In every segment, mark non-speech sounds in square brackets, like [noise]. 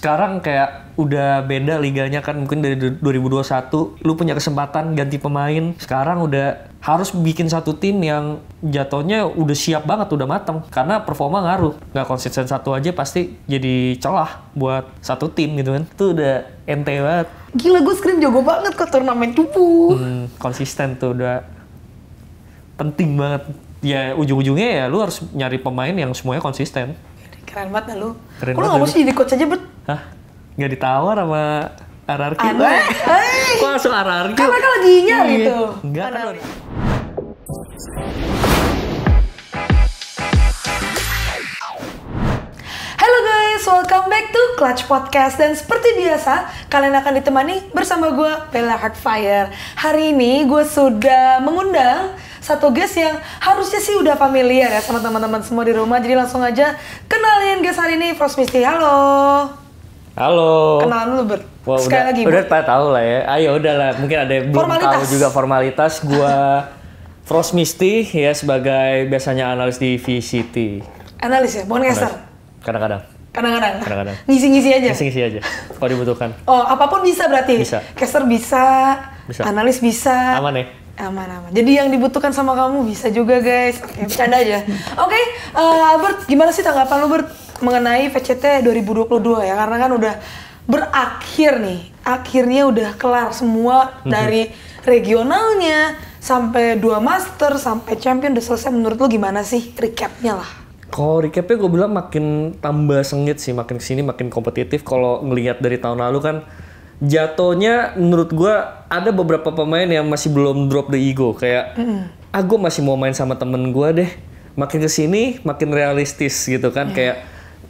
sekarang kayak udah beda liganya kan mungkin dari 2021 lu punya kesempatan ganti pemain sekarang udah harus bikin satu tim yang jatuhnya udah siap banget udah mateng karena performa ngaruh nggak konsisten satu aja pasti jadi celah buat satu tim gitu kan itu udah ente banget gila gue screen jago banget ke turnamen cupu hmm, konsisten tuh udah penting banget ya ujung-ujungnya ya lu harus nyari pemain yang semuanya konsisten keren banget lah lu. Keren Kok lu gak mau sih jadi coach aja bet? Hah? Nggak ditawar sama RRQ? Anak? Eh, kok langsung RRQ? Kan mereka lagi nyari iya. tuh. Enggak kan. Halo guys, welcome back to Clutch Podcast dan seperti biasa kalian akan ditemani bersama gue Bella Hardfire. Hari ini gue sudah mengundang satu guest yang harusnya sih udah familiar ya sama teman-teman semua di rumah. Jadi langsung aja kenalin guest hari ini Frost Misty. Halo. Halo. Kenalan lu Ber. Wah, Sekali udah, lagi. Udah tak tahu lah ya. Ayo ah, ya udahlah, mungkin ada yang belum tahu juga formalitas gua [laughs] Frost Misty ya sebagai biasanya analis di VCT. Analis ya, bukan caster. Kadang-kadang. Kadang-kadang. Kadang-kadang. Ngisi-ngisi aja. Ngisi-ngisi aja. Kalau dibutuhkan. Oh, apapun bisa berarti. Bisa. Caster bisa. Bisa. Analis bisa. Aman ya aman aman jadi yang dibutuhkan sama kamu bisa juga guys oke okay, bercanda aja [laughs] oke okay, uh, eh, Albert gimana sih tanggapan lu Bert? mengenai VCT 2022 ya karena kan udah berakhir nih akhirnya udah kelar semua mm-hmm. dari regionalnya sampai dua master sampai champion udah selesai menurut lu gimana sih recapnya lah kalau recapnya gue bilang makin tambah sengit sih makin kesini makin kompetitif kalau ngelihat dari tahun lalu kan jatuhnya menurut gue ada beberapa pemain yang masih belum drop the ego kayak mm-hmm. ah gue masih mau main sama temen gue deh makin kesini makin realistis gitu kan -hmm. kayak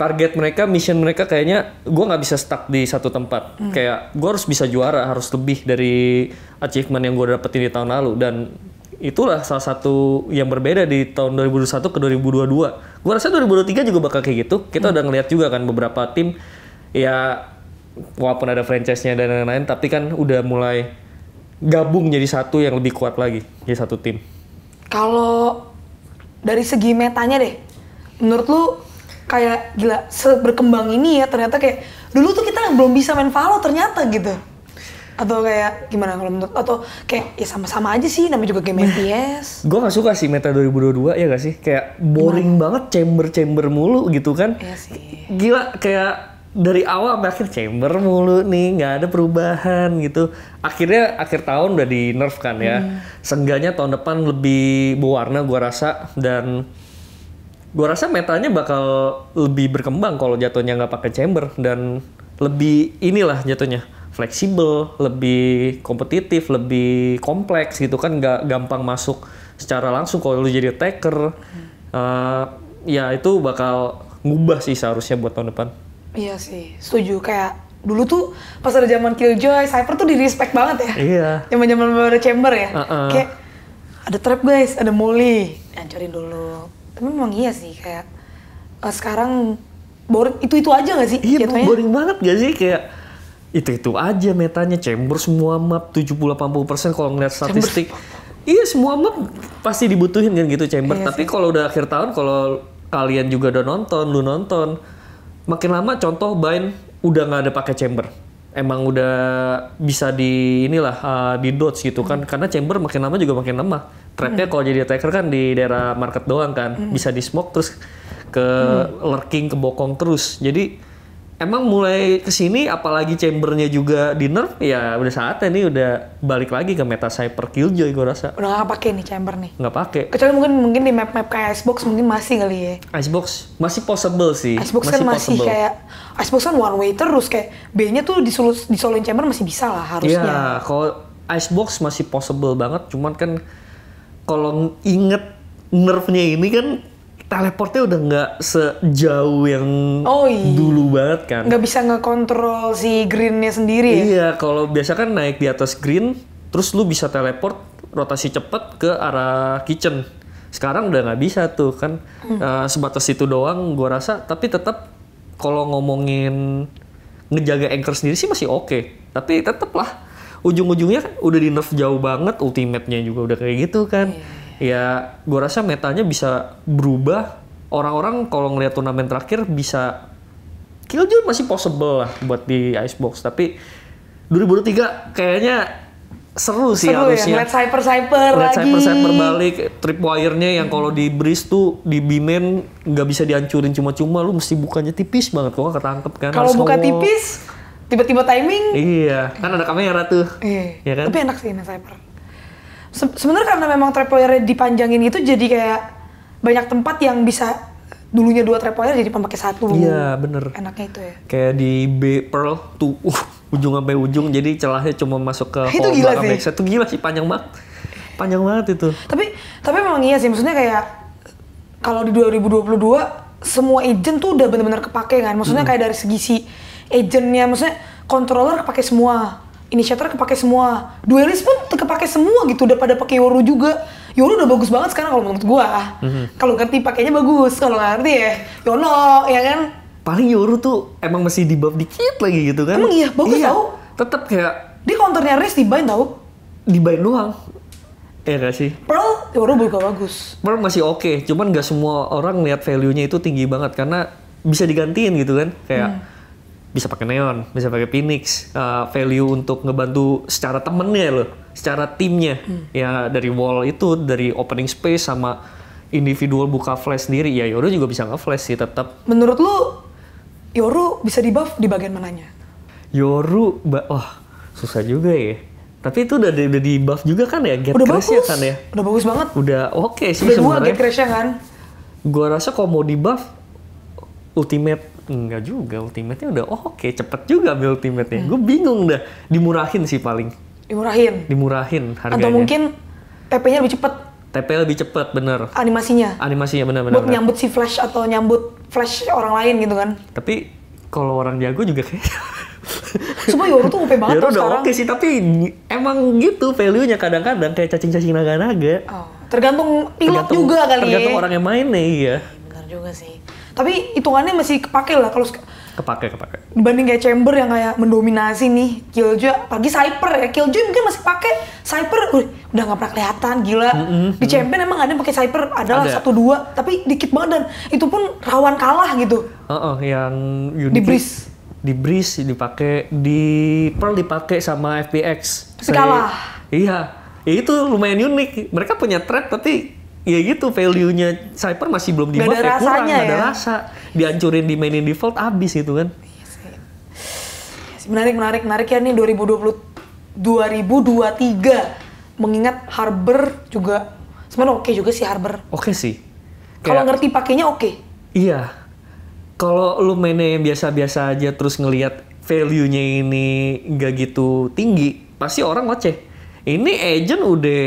target mereka, mission mereka kayaknya gue nggak bisa stuck di satu tempat. Hmm. Kayak gue harus bisa juara, harus lebih dari achievement yang gue dapetin di tahun lalu. Dan itulah salah satu yang berbeda di tahun 2021 ke 2022. Gue rasa 2023 juga bakal kayak gitu. Kita hmm. udah ngeliat juga kan beberapa tim ya walaupun ada franchise-nya dan lain-lain, tapi kan udah mulai gabung jadi satu yang lebih kuat lagi, jadi satu tim. Kalau dari segi metanya deh, menurut lu kayak gila berkembang ini ya ternyata kayak dulu tuh kita belum bisa main follow ternyata gitu atau kayak gimana kalau menurut atau kayak ya sama-sama aja sih namanya juga game FPS. Nah, gue gak suka sih Meta 2022 ya gak sih kayak boring gimana? banget chamber chamber mulu gitu kan. Iya sih. Gila kayak dari awal sampai akhir chamber mulu nih nggak ada perubahan gitu akhirnya akhir tahun udah di nerf kan ya hmm. sengganya tahun depan lebih berwarna gue rasa dan gue rasa metalnya bakal lebih berkembang kalau jatuhnya nggak pakai chamber dan lebih inilah jatuhnya fleksibel, lebih kompetitif, lebih kompleks gitu kan nggak gampang masuk secara langsung kalau lu jadi attacker. Hmm. Uh, ya itu bakal ngubah sih seharusnya buat tahun depan. Iya sih, setuju kayak dulu tuh pas ada zaman Killjoy, Cypher tuh di respect banget ya. Iya. Yang Zaman-zaman ada chamber ya. Uh -uh. Kayak ada trap guys, ada molly, hancurin dulu tapi memang iya sih kayak uh, sekarang boring itu itu aja gak sih iya jatuhnya? boring banget gak sih kayak itu itu aja metanya chamber semua map 70-80% kalau ngeliat statistik chamber. iya semua map pasti dibutuhin kan gitu chamber iya tapi kalau udah akhir tahun kalau kalian juga udah nonton lu nonton makin lama contoh bain udah nggak ada pakai chamber emang udah bisa di inilah uh, di dots gitu kan hmm. karena chamber makin lama juga makin lemah trapnya hmm. kalau jadi attacker kan di daerah market doang kan hmm. bisa di smoke terus ke hmm. lurking ke bokong terus jadi emang mulai kesini apalagi chambernya juga di nerf ya udah saatnya nih udah balik lagi ke meta cyber killjoy gue rasa udah nggak pakai nih chamber nih nggak pakai kecuali mungkin mungkin di map map kayak icebox mungkin masih kali ya icebox masih possible sih icebox kan masih kan masih possible. kayak icebox kan one way terus kayak b nya tuh di disolin chamber masih bisa lah harusnya ya kalau icebox masih possible banget cuman kan kalau inget nerfnya ini kan teleportnya udah nggak sejauh yang oh, iya. dulu banget kan. Nggak bisa ngekontrol si greennya sendiri. Ya? Iya, kalau biasa kan naik di atas green, terus lu bisa teleport rotasi cepet ke arah kitchen. Sekarang udah nggak bisa tuh kan, hmm. uh, sebatas itu doang. Gua rasa, tapi tetap kalau ngomongin ngejaga anchor sendiri sih masih oke, okay. tapi tetep lah ujung-ujungnya kan udah di nerf jauh banget, ultimate-nya juga udah kayak gitu kan. Yeah ya gue rasa metanya bisa berubah orang-orang kalau ngelihat turnamen terakhir bisa Killjoy masih possible lah buat di Icebox tapi 2023 kayaknya seru sih seru ya, harusnya. Ya? cyber cyber cyper lagi. cyber cyber balik tripwire-nya yang hmm. kalau di breeze tuh di bimen nggak bisa dihancurin cuma-cuma lu mesti bukanya tipis banget kok ketangkep kan. Kalau buka ngomong. tipis tiba-tiba timing. Iya, kan ada kamera tuh. Iya, ya kan? Tapi enak sih Net cyber se sebenarnya karena memang trap dipanjangin itu jadi kayak banyak tempat yang bisa dulunya dua trap jadi pemakai satu. Iya, bener. Enaknya itu ya. Kayak di B Pearl tuh uh, ujung sampai ujung jadi celahnya cuma masuk ke [laughs] itu gila sih. Itu gila sih panjang banget. Panjang banget itu. Tapi tapi memang iya sih maksudnya kayak kalau di 2022 semua agent tuh udah bener-bener kepake kan. Maksudnya hmm. kayak dari segi si agentnya maksudnya controller kepake semua inisiator kepake semua duelis pun kepake semua gitu udah pada pakai Yoru juga Yoru udah bagus banget sekarang kalau menurut gua mm-hmm. kalau ngerti pakainya bagus kalau ngerti ya Yono ya kan paling Yoru tuh emang masih di buff dikit lagi gitu kan emang iya bagus iya, tau tetep kayak dia counternya Riz di bind tau di bind doang Eh gak sih? Pearl, Yoru juga bagus. Pearl masih oke, okay, cuman gak semua orang lihat value-nya itu tinggi banget karena bisa digantiin gitu kan. Kayak hmm bisa pakai neon, bisa pakai Phoenix, uh, value untuk ngebantu secara temennya loh, secara timnya hmm. ya dari wall itu, dari opening space sama individual buka flash sendiri ya Yoru juga bisa nge-flash sih tetap. Menurut lu Yoru bisa di buff di bagian mananya? Yoru, wah oh, susah juga ya. Tapi itu udah, udah di buff juga kan ya? Get crash-nya Ya kan ya? Udah bagus banget. Udah oke okay sih sebenarnya. Udah dua Get Crash-nya kan? Gua rasa kalau mau di buff Ultimate Enggak juga, ultimate-nya udah oh, oke, okay, cepet juga ultimate-nya. Hmm. Gue bingung dah, dimurahin sih paling. Dimurahin? Dimurahin harganya. Atau mungkin TP-nya lebih cepet. TP lebih cepet, bener. Animasinya? Animasinya, bener-bener. Buat bener. nyambut si Flash atau nyambut Flash orang lain gitu kan. Tapi kalau orang jago juga kayak Cuma Yoru tuh OP banget Yoru udah sekarang. sih, tapi emang gitu value-nya kadang-kadang kayak cacing-cacing naga-naga. Oh, tergantung pilot tergantung, juga kali ya. Tergantung orang yang main nih iya. Bener juga sih tapi hitungannya masih kepake lah kalau kepake kepake dibanding kayak chamber yang kayak mendominasi nih Killjoy pagi Cyper ya Killjoy mungkin masih pakai Cyper uh, udah nggak pernah kelihatan gila mm -hmm. di champion emang ada yang pakai Cyper adalah ada. satu dua tapi dikit banget dan itu pun rawan kalah gitu uh -uh, yang unique di Breeze di Breeze dipakai di Pearl dipakai sama FPX tapi kalah iya ya itu lumayan unik mereka punya trap tapi ya gitu value-nya Cyber masih belum di ya rasanya, kurang, ya? gak ada rasa. Dihancurin, dimainin default abis gitu kan. Iya iya menarik, menarik, menarik ya nih 2020 2023 mengingat Harbor juga sebenarnya oke okay juga sih Harbor. Oke okay sih. Kalau ngerti pakainya oke. Okay. Iya. Kalau lu mainnya yang biasa-biasa aja terus ngelihat value-nya ini nggak gitu tinggi, pasti orang ngoceh. Ini agent udah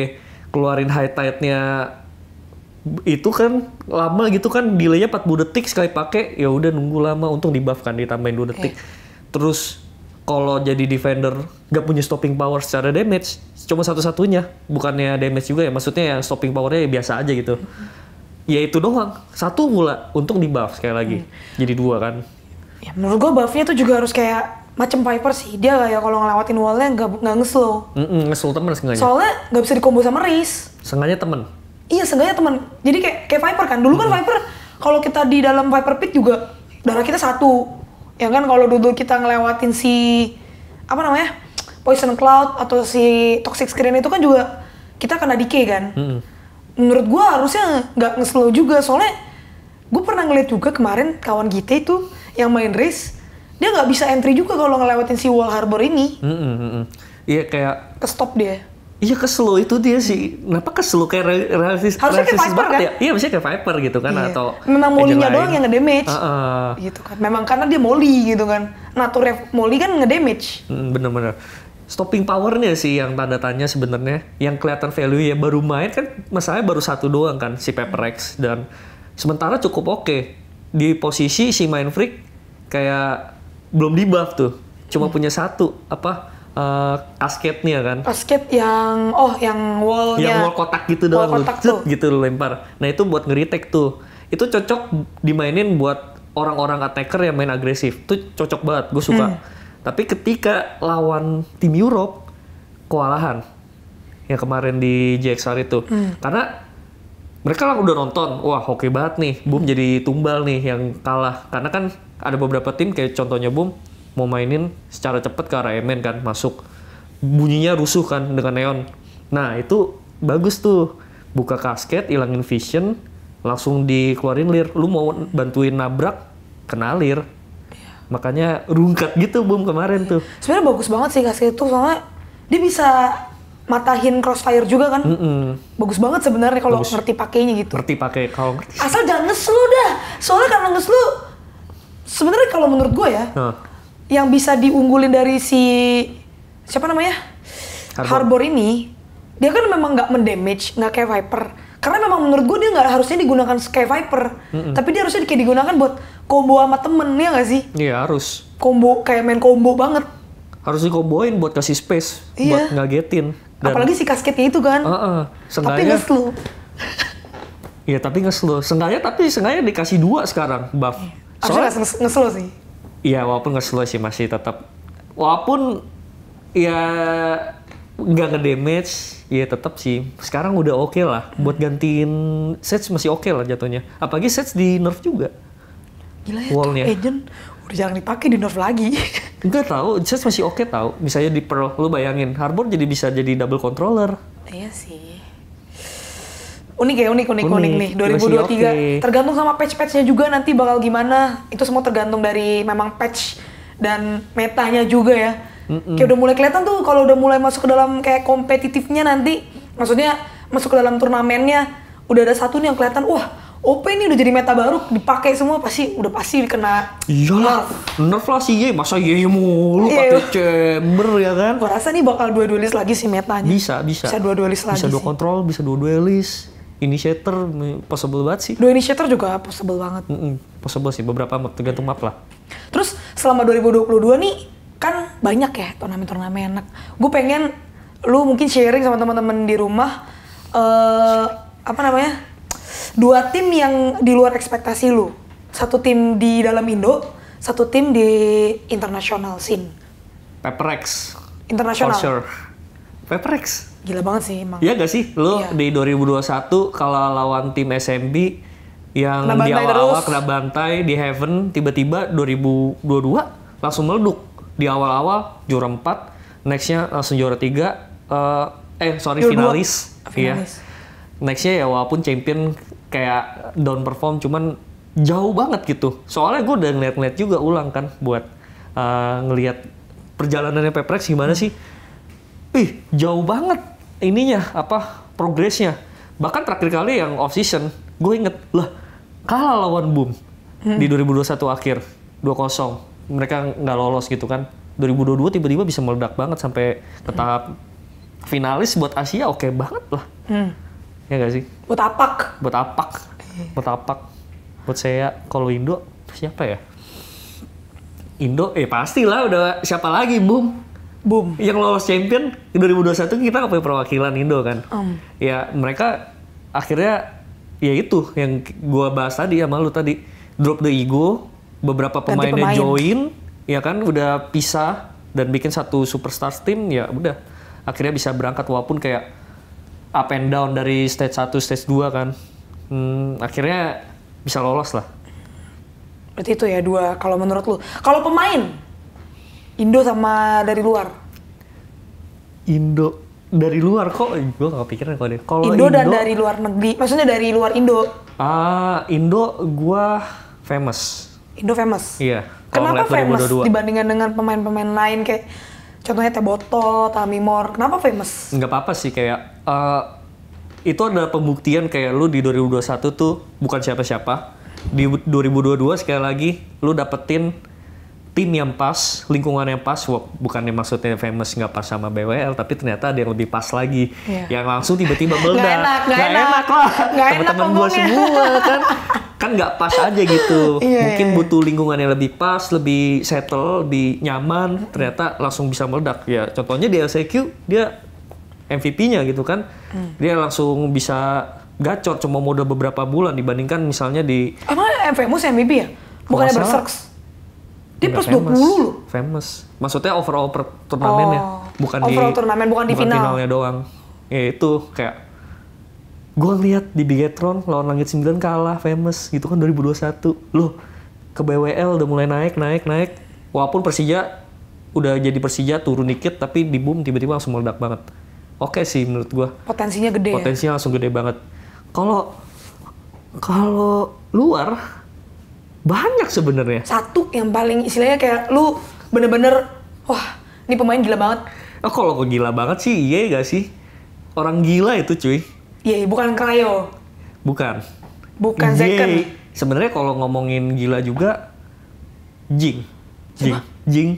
keluarin high tide-nya itu kan lama gitu kan delaynya 40 detik sekali pakai ya udah nunggu lama untung dibafkan ditambahin 2 detik okay. Eh. terus kalau jadi defender gak punya stopping power secara damage cuma satu-satunya bukannya damage juga ya maksudnya ya stopping powernya ya biasa aja gitu ya itu doang satu mula untung dibuff sekali lagi hmm. jadi dua kan ya menurut gua buffnya tuh juga harus kayak macam Piper sih dia kayak ya kalau ngelewatin wallnya nggak nggak ngeslow mm -mm, ngeslow temen sengaja soalnya nggak bisa dikombo sama Riz sengaja temen iya seenggaknya teman jadi kayak kayak Viper kan dulu kan hmm. Viper kalau kita di dalam Viper Pit juga darah kita satu ya kan kalau dulu kita ngelewatin si apa namanya Poison Cloud atau si Toxic Screen itu kan juga kita kena decay kan -hmm. menurut gua harusnya nggak ngeslow juga soalnya gue pernah ngeliat juga kemarin kawan kita itu yang main race dia nggak bisa entry juga kalau ngelewatin si Wall Harbor ini iya -hmm. Iya kayak ke stop dia. Iya kesel itu dia sih. Kenapa kesel kayak rasis Harusnya rasis kayak Viper, banget kan? ya? Iya maksudnya kayak Viper gitu kan iya. atau memang eh, Molly-nya doang yang ngedamage. Uh -uh. Gitu kan. Memang karena dia molly gitu kan. Nature molly kan ngedamage. Hmm, bener-bener. Stopping powernya sih yang tanda tanya sebenarnya. Yang kelihatan value ya baru main kan masalahnya baru satu doang kan si Pepper X dan sementara cukup oke. Okay. Di posisi si Mind Freak kayak belum di buff tuh. Cuma hmm. punya satu apa uh, kasketnya kan. Kasket yang oh yang wallnya. Yang wall kotak gitu wall doang kotak lu, gitu lu lempar. Nah itu buat ngeritek tuh. Itu cocok dimainin buat orang-orang attacker yang main agresif. Tuh cocok banget, gue suka. Hmm. Tapi ketika lawan tim Europe kewalahan yang kemarin di JXR itu. Hmm. Karena mereka lah kan udah nonton, wah oke banget nih, Boom jadi tumbal nih yang kalah. Karena kan ada beberapa tim kayak contohnya Boom, mau mainin secara cepat ke arah Emen kan masuk bunyinya rusuh kan dengan neon nah itu bagus tuh buka kasket ilangin vision langsung dikeluarin lir lu mau bantuin nabrak kenalir, lir makanya rungkat gitu bum kemarin tuh sebenarnya bagus banget sih kasket itu soalnya dia bisa matahin crossfire juga kan. Mm -mm. Bagus banget sebenarnya kalau ngerti pakainya gitu. Ngerti pakai kalau Asal jangan ngeslu dah. Soalnya karena ngeslu sebenarnya kalau menurut gue ya, huh yang bisa diunggulin dari si siapa namanya Harbor, Harbor ini dia kan memang nggak mendamage nggak kayak Viper karena memang menurut gue dia nggak harusnya digunakan kayak Viper mm-hmm. tapi dia harusnya kayak digunakan buat combo sama temen ya nggak sih iya harus combo kayak main combo banget harus dikomboin buat kasih space yeah. buat ngagetin Dan, apalagi si kasketnya itu kan uh-uh, tapi nggak lu Iya tapi nges sengaja tapi sengaja dikasih dua sekarang buff soalnya nges, ngeslo sih Iya, walaupun nggak slow sih masih tetap walaupun ya nggak ngedamage ya tetap sih sekarang udah oke okay lah buat hmm. gantiin sets masih oke okay lah jatuhnya apalagi sets di nerf juga gila ya wallnya agent udah jarang dipakai di nerf lagi enggak [laughs] tahu sets masih oke okay, tahu misalnya di pearl lu bayangin harbor jadi bisa jadi double controller iya sih unik ya unik unik unik, unik nih 2023 okay. tergantung sama patch patchnya juga nanti bakal gimana itu semua tergantung dari memang patch dan metanya juga ya Mm-mm. kayak udah mulai kelihatan tuh kalau udah mulai masuk ke dalam kayak kompetitifnya nanti maksudnya masuk ke dalam turnamennya udah ada satu nih yang kelihatan wah OP ini udah jadi meta baru dipakai semua pasti udah pasti kena iyalah nerf lah sih ye masa ye mulu iya. pakai chamber ya kan gua rasa nih bakal dua duelis lagi sih metanya bisa bisa bisa dua duelis lagi bisa dua kontrol bisa dua duelis Initiator possible banget sih. Dua Initiator juga possible banget. Mm -mm, possible sih beberapa map tergantung map lah. Terus selama 2022 nih kan banyak ya turnamen-turnamen enak. Gue pengen lu mungkin sharing sama teman-teman di rumah uh, apa namanya? Dua tim yang di luar ekspektasi lu. Satu tim di dalam Indo, satu tim di international scene. Paperex. Internasional. Sure. Paperex gila banget sih emang. Iya gak sih? Lo iya. di 2021 kalau lawan tim SMB yang di awal-awal kena bantai di Heaven tiba-tiba 2022 langsung meleduk. Di awal-awal juara empat nextnya eh, langsung juara 3, uh, eh, eh sorry juara finalis. Iya. Nextnya ya walaupun champion kayak down perform cuman jauh banget gitu. Soalnya gue udah ngeliat-ngeliat juga ulang kan buat uh, ngeliat perjalanannya Peprex gimana sih. Ih, jauh banget ininya apa progresnya bahkan terakhir kali yang off season gue inget lah kalah lawan boom hmm. di 2021 akhir 2-0 mereka nggak lolos gitu kan 2022 tiba-tiba bisa meledak banget sampai ke tahap hmm. finalis buat Asia oke okay banget lah hmm. ya gak sih buat apak buat apak iya. buat apak buat saya kalau Indo siapa ya Indo eh pastilah udah siapa lagi boom Boom. Yang lolos champion 2021 kita nggak punya perwakilan Indo kan. Um. Ya mereka akhirnya ya itu yang gua bahas tadi ya malu tadi drop the ego beberapa pemainnya pemain. join ya kan udah pisah dan bikin satu superstar team ya udah akhirnya bisa berangkat walaupun kayak up and down dari stage 1 stage 2 kan hmm, akhirnya bisa lolos lah berarti itu ya dua kalau menurut lu kalau pemain Indo sama dari luar? Indo dari luar kok gue gak kepikiran kalau kalau Indo, Indo dan dari luar negeri maksudnya dari luar Indo ah uh, Indo gue famous Indo famous iya kenapa famous 2022. dibandingkan dengan pemain-pemain lain kayak contohnya Teh Botol Tamimor kenapa famous nggak apa-apa sih kayak uh, itu ada pembuktian kayak lu di 2021 tuh bukan siapa-siapa di 2022 sekali lagi lu dapetin tim yang pas, lingkungan yang pas, bukannya maksudnya famous nggak pas sama BWL, tapi ternyata ada yang lebih pas lagi, yeah. yang langsung tiba-tiba meledak. gak enak, gak, gak enak. enak lah, teman-teman gue semua kan, kan nggak pas aja gitu. [laughs] yeah, Mungkin yeah. Iya. butuh lingkungan yang lebih pas, lebih settle, lebih nyaman, ternyata langsung bisa meledak. Ya, contohnya di LCQ dia MVP-nya gitu kan, mm. dia langsung bisa gacor cuma modal beberapa bulan dibandingkan misalnya di. Emang FMUS MVP ya? Bukannya berserks? dia plus dua puluh loh famous maksudnya overall per turnamen oh, ya bukan overall di turnamen bukan di bukan final. finalnya doang ya itu kayak gue lihat di Bigetron lawan Langit 9 kalah famous gitu kan 2021 loh ke BWL udah mulai naik naik naik walaupun Persija udah jadi Persija turun dikit tapi di boom tiba-tiba langsung meledak banget oke okay sih menurut gue potensinya gede ya? potensinya ya? langsung gede banget kalau kalau luar banyak sebenarnya. Satu yang paling istilahnya kayak lu bener-bener wah ini pemain gila banget. Oh, kalau kok gila banget sih iya gak sih? Orang gila itu cuy. Iya, bukan Kayo. Bukan. Bukan Yay. second. Sebenarnya kalau ngomongin gila juga Jing. Jing. Jing.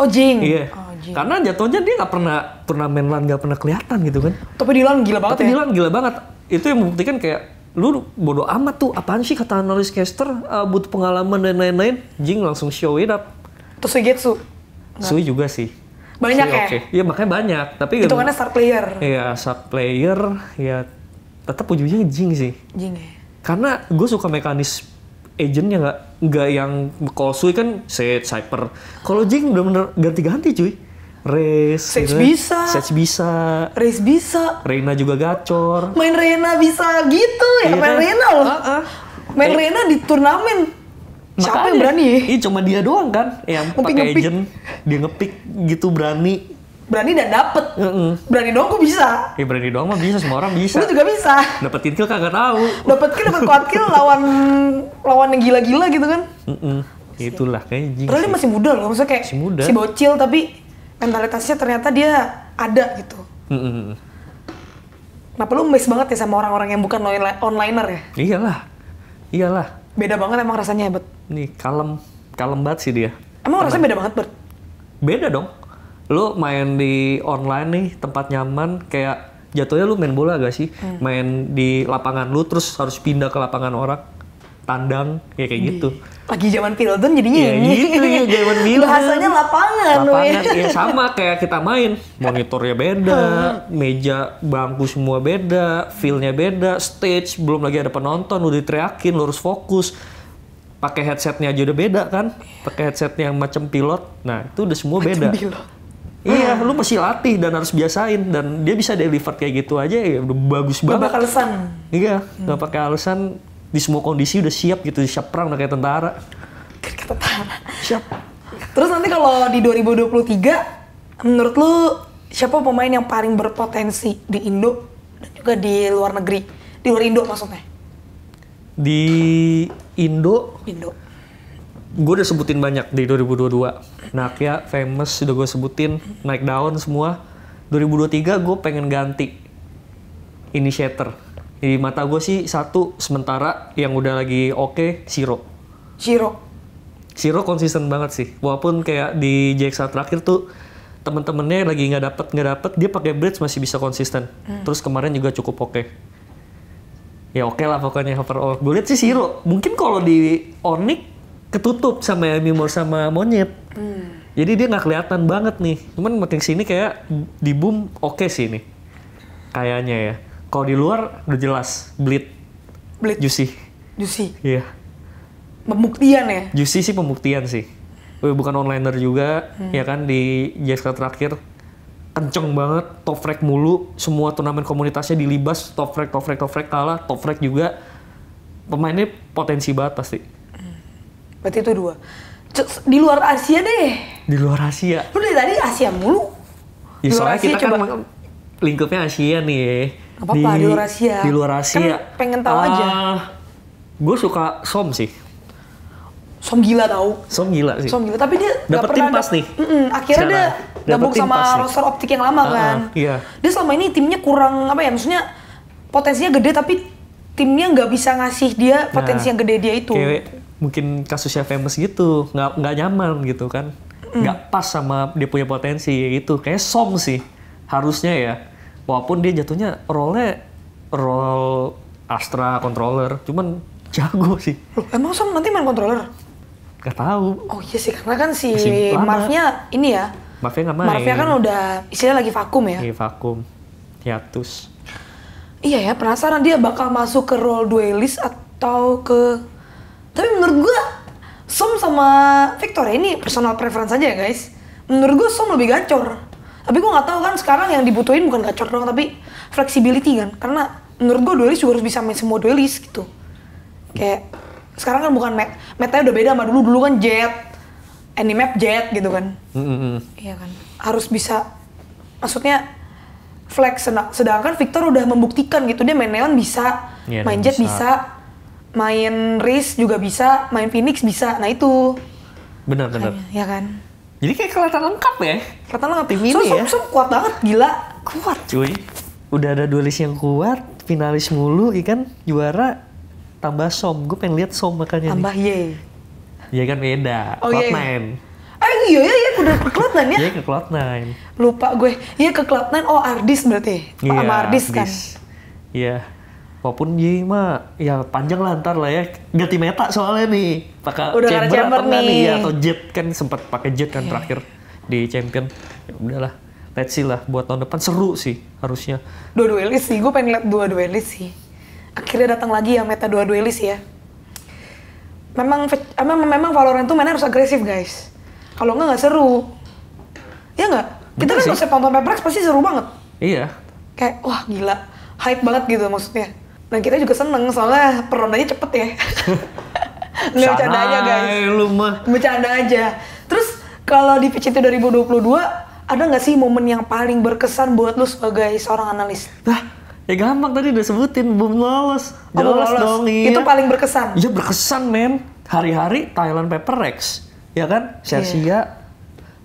Oh Jing. Iya. Oh, Jing. Karena jatuhnya dia nggak pernah turnamen LAN nggak pernah kelihatan gitu kan. Tapi di LAN gila banget Tapi ya. Di LAN gila banget. Itu yang membuktikan kayak lu bodoh amat tuh apaan sih kata analis caster uh, butuh pengalaman dan lain-lain jing langsung show it up terus Suigetsu Sui juga sih banyak Sui, ya okay. ya makanya banyak tapi itu karena star player iya star player ya tetap ujungnya jing sih jing ya karena gue suka mekanis agentnya nggak nggak yang kalau Sui kan set cyper kalau jing bener-bener ganti-ganti cuy Race, Sex gitu kan. bisa. Sex bisa. Race bisa. Reina juga gacor. Main Reina bisa gitu ya, iya, main kan? Reina loh. Uh -uh. Main eh. Reina di turnamen. Makanya, Siapa yang berani? Iya cuma dia doang kan yang pakai agent. Dia ngepick gitu berani. Berani dan dapet. uh -uh. Berani doang kok bisa. Iya berani doang mah bisa, semua orang bisa. Lu juga bisa. Dapetin kill kagak tahu. Dapet kill, dapet kuat kill lawan lawan yang gila-gila gitu kan. Uh -uh. Itulah kayaknya. Padahal dia masih muda loh, maksudnya kayak masih muda. si bocil tapi mentalitasnya ternyata dia ada gitu. Mm-hmm. Kenapa lu miss banget ya sama orang-orang yang bukan onliner ya? Iyalah, iyalah. Beda banget emang rasanya hebat. Nih kalem, kalem banget sih dia. Emang rasanya beda banget ber. Beda dong. Lu main di online nih tempat nyaman kayak jatuhnya lu main bola gak sih? Hmm. Main di lapangan lu terus harus pindah ke lapangan orang tandang ya kayak gitu lagi zaman Pilton jadinya ya, ini gitu ya zaman [laughs] Pilton bahasanya lapangan lapangan ya sama kayak kita main monitornya beda [laughs] meja bangku semua beda feelnya beda stage belum lagi ada penonton udah teriakin lurus fokus pakai headsetnya aja udah beda kan pakai headsetnya yang macam pilot nah itu udah semua macem beda pilot. Iya, lu masih latih dan harus biasain dan dia bisa deliver kayak gitu aja ya udah bagus banget. Gak bakal alasan. Iya, hmm. gak pakai alasan di semua kondisi udah siap gitu siap perang udah kayak tentara kayak tentara siap terus nanti kalau di 2023 menurut lu siapa pemain yang paling berpotensi di Indo dan juga di luar negeri di luar Indo maksudnya di Indo Indo gue udah sebutin banyak di 2022 Nakia famous sudah gue sebutin naik daun semua 2023 gue pengen ganti initiator di mata gue sih satu sementara yang udah lagi oke okay, Siro. Siro. Siro konsisten banget sih. Walaupun kayak di Jaxa terakhir tuh temen-temennya lagi nggak dapet nggak dapet dia pakai bridge masih bisa konsisten. Hmm. Terus kemarin juga cukup oke. Okay. Ya oke okay lah pokoknya overall. Gue lihat sih Siro. Mungkin kalau di Onyx ketutup sama Mimor sama Monyet. Hmm. Jadi dia nggak kelihatan banget nih. Cuman makin sini kayak di boom oke okay sih nih. Kayaknya ya. Kalau di luar udah jelas bleed. Bleed. Juicy. Juicy. Iya. Yeah. Pembuktian ya? Juicy sih pembuktian sih. Eh, bukan onliner juga, hmm. ya kan di JSK terakhir kenceng banget, top rank mulu, semua turnamen komunitasnya dilibas, top rank, top rank, top rank kalah, top rank juga. Pemainnya potensi banget pasti. Hmm. Berarti itu dua. di luar Asia deh. Di luar Asia. Lu dari tadi Asia mulu. Ya, soalnya Asia kita kan coba. lingkupnya Asia nih. Ya apa apa di, di luar Asia di luar Asia kan pengen tahu uh, aja ah, gue suka som sih som gila tau som gila sih som gila tapi dia dapat tim pas nih mm -mm, akhirnya dia gabung sama roster optik yang lama uh kan iya. dia selama ini timnya kurang apa ya maksudnya potensinya gede tapi timnya nggak bisa ngasih dia nah, potensi nah, yang gede dia itu kayak, mungkin kasusnya famous gitu nggak nggak nyaman gitu kan mm. nggak mm. pas sama dia punya potensi gitu. kayak som sih harusnya ya walaupun dia jatuhnya role role Astra controller, cuman [laughs] jago sih. Loh, emang Sam nanti main controller? Gak tau. Oh iya sih, karena kan si, Marvnya Marfnya ini ya. Marfnya nggak main. Marfnya kan udah istilahnya lagi vakum ya. Iya vakum, hiatus. Iya ya, penasaran dia bakal masuk ke role duelist atau ke. Tapi menurut gua Som sama Victor ini personal preference aja ya guys. Menurut gua Som lebih gacor tapi gue nggak tahu kan sekarang yang dibutuhin bukan gacor doang tapi flexibility kan karena menurut gue duelis juga harus bisa main semua duelis gitu kayak sekarang kan bukan met metanya udah beda sama dulu dulu kan jet map jet gitu kan mm-hmm. iya kan harus bisa maksudnya flex sedangkan Victor udah membuktikan gitu dia main neon bisa yeah, main jet bisa. bisa main riz juga bisa main phoenix bisa nah itu benar-benar ya iya kan jadi kayak kelihatan lengkap ya. Kelihatan lengkap tim ya? ini so, ya. Som, som, kuat banget gila. Kuat cuy. Udah ada duelis yang kuat, finalis mulu ikan juara tambah som. Gue pengen lihat som makanya. Tambah nih. Y. Ya kan beda. Oh, iya, iya. cloud nine. Eh iya iya iya udah ke cloud nine. ya? Iya ke cloud nine. Lupa gue. Iya ke cloud nine. Oh Ardis berarti. Iya, yeah, Ardis, Ardis kan. Iya. Yeah walaupun Y mah ya panjang lah ntar lah ya ganti meta soalnya nih pakai udah chamber, chamber nih. nih ya, atau jet kan sempat pakai jet kan terakhir di champion ya udahlah let's see lah buat tahun depan seru sih harusnya dua duelis sih gue pengen lihat dua duelis sih akhirnya datang lagi ya meta dua duelis ya memang memang memang Valorant tuh mainnya harus agresif guys kalau nggak nggak seru ya nggak kita kan sih. konsep nonton Paperx pasti seru banget iya kayak wah gila hype banget gitu maksudnya Nah kita juga seneng soalnya perondanya cepet ya. [laughs] Nggak bercanda aja guys. Eh, lu mah. Bercanda aja. Terus kalau di PCT 2022 ada nggak sih momen yang paling berkesan buat lu sebagai seorang analis? Nah, ya gampang tadi udah sebutin belum lolos. Oh, lolos, dong. Iya. Itu paling berkesan. Iya berkesan men. Hari-hari Thailand Paper Rex, ya kan? Sersia, iya. yeah.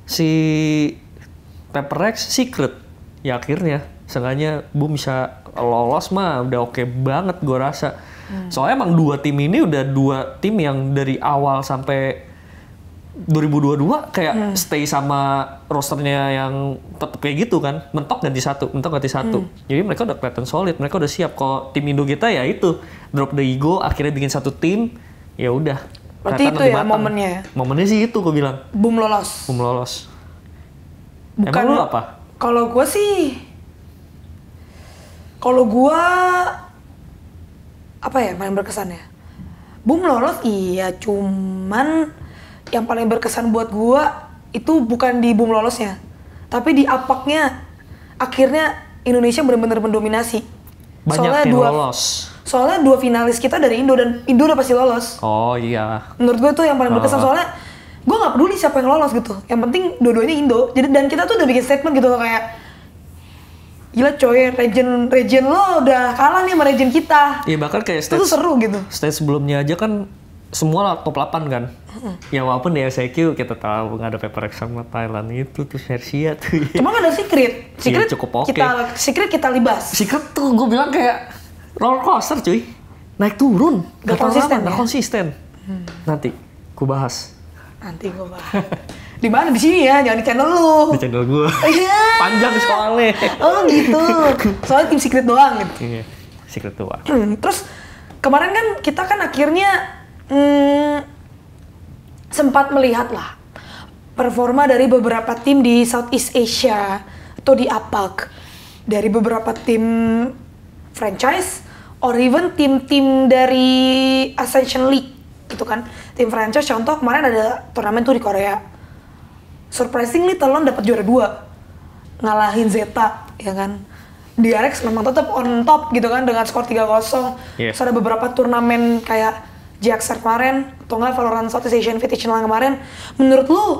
si Paper Rex Secret. Ya akhirnya, seenggaknya bu bisa lolos mah udah oke okay banget gue rasa. Hmm. Soalnya emang dua tim ini udah dua tim yang dari awal sampai 2022 kayak hmm. stay sama rosternya yang tetap kayak gitu kan mentok ganti satu mentok ganti satu hmm. jadi mereka udah kelihatan solid mereka udah siap kalau tim Indo kita ya itu drop the ego akhirnya bikin satu tim ya udah berarti itu ya matang. momennya ya? momennya sih itu gue bilang boom lolos boom lolos bukan Emang lu apa kalau gue sih kalau gua apa ya paling berkesan ya? Bum lolos iya, cuman yang paling berkesan buat gua itu bukan di bum lolosnya, tapi di apaknya akhirnya Indonesia benar-benar mendominasi. Banyak soalnya yang dua, lolos. Soalnya dua finalis kita dari Indo dan Indo udah pasti lolos. Oh iya. Menurut gua tuh yang paling berkesan soalnya gua nggak peduli siapa yang lolos gitu. Yang penting dua-duanya Indo. Jadi dan kita tuh udah bikin statement gitu loh kayak gila coy region region lo udah kalah nih sama region kita iya bahkan kayak stage, itu seru gitu stage sebelumnya aja kan semua top 8 kan hmm. ya walaupun di SAQ kita tahu nggak ada paper exam sama Thailand itu tuh Persia tuh ya. cuma ada secret iya, secret ya, cukup oke okay. kita secret kita libas secret tuh gue bilang kayak roller coaster cuy naik turun gak, konsisten lama, ya? gak konsisten hmm. nanti gue bahas nanti gue bahas [laughs] Di mana? Di sini ya, jangan di channel lu. Di channel gue Yeah. Oh, iya. Panjang soalnya. Oh gitu. Soalnya tim secret doang gitu. Yeah. Secret doang. Hmm, terus kemarin kan kita kan akhirnya hmm, sempat melihat lah performa dari beberapa tim di Southeast Asia atau di APAC dari beberapa tim franchise or even tim-tim dari Ascension League gitu kan tim franchise contoh kemarin ada turnamen tuh di Korea surprisingly Telon dapat juara dua ngalahin Zeta ya kan di RX memang tetap on top gitu kan dengan skor 3-0 yeah. Terus ada beberapa turnamen kayak Jaxer kemarin atau enggak Valorant Southeast Asian Invitational kemarin menurut lu uh,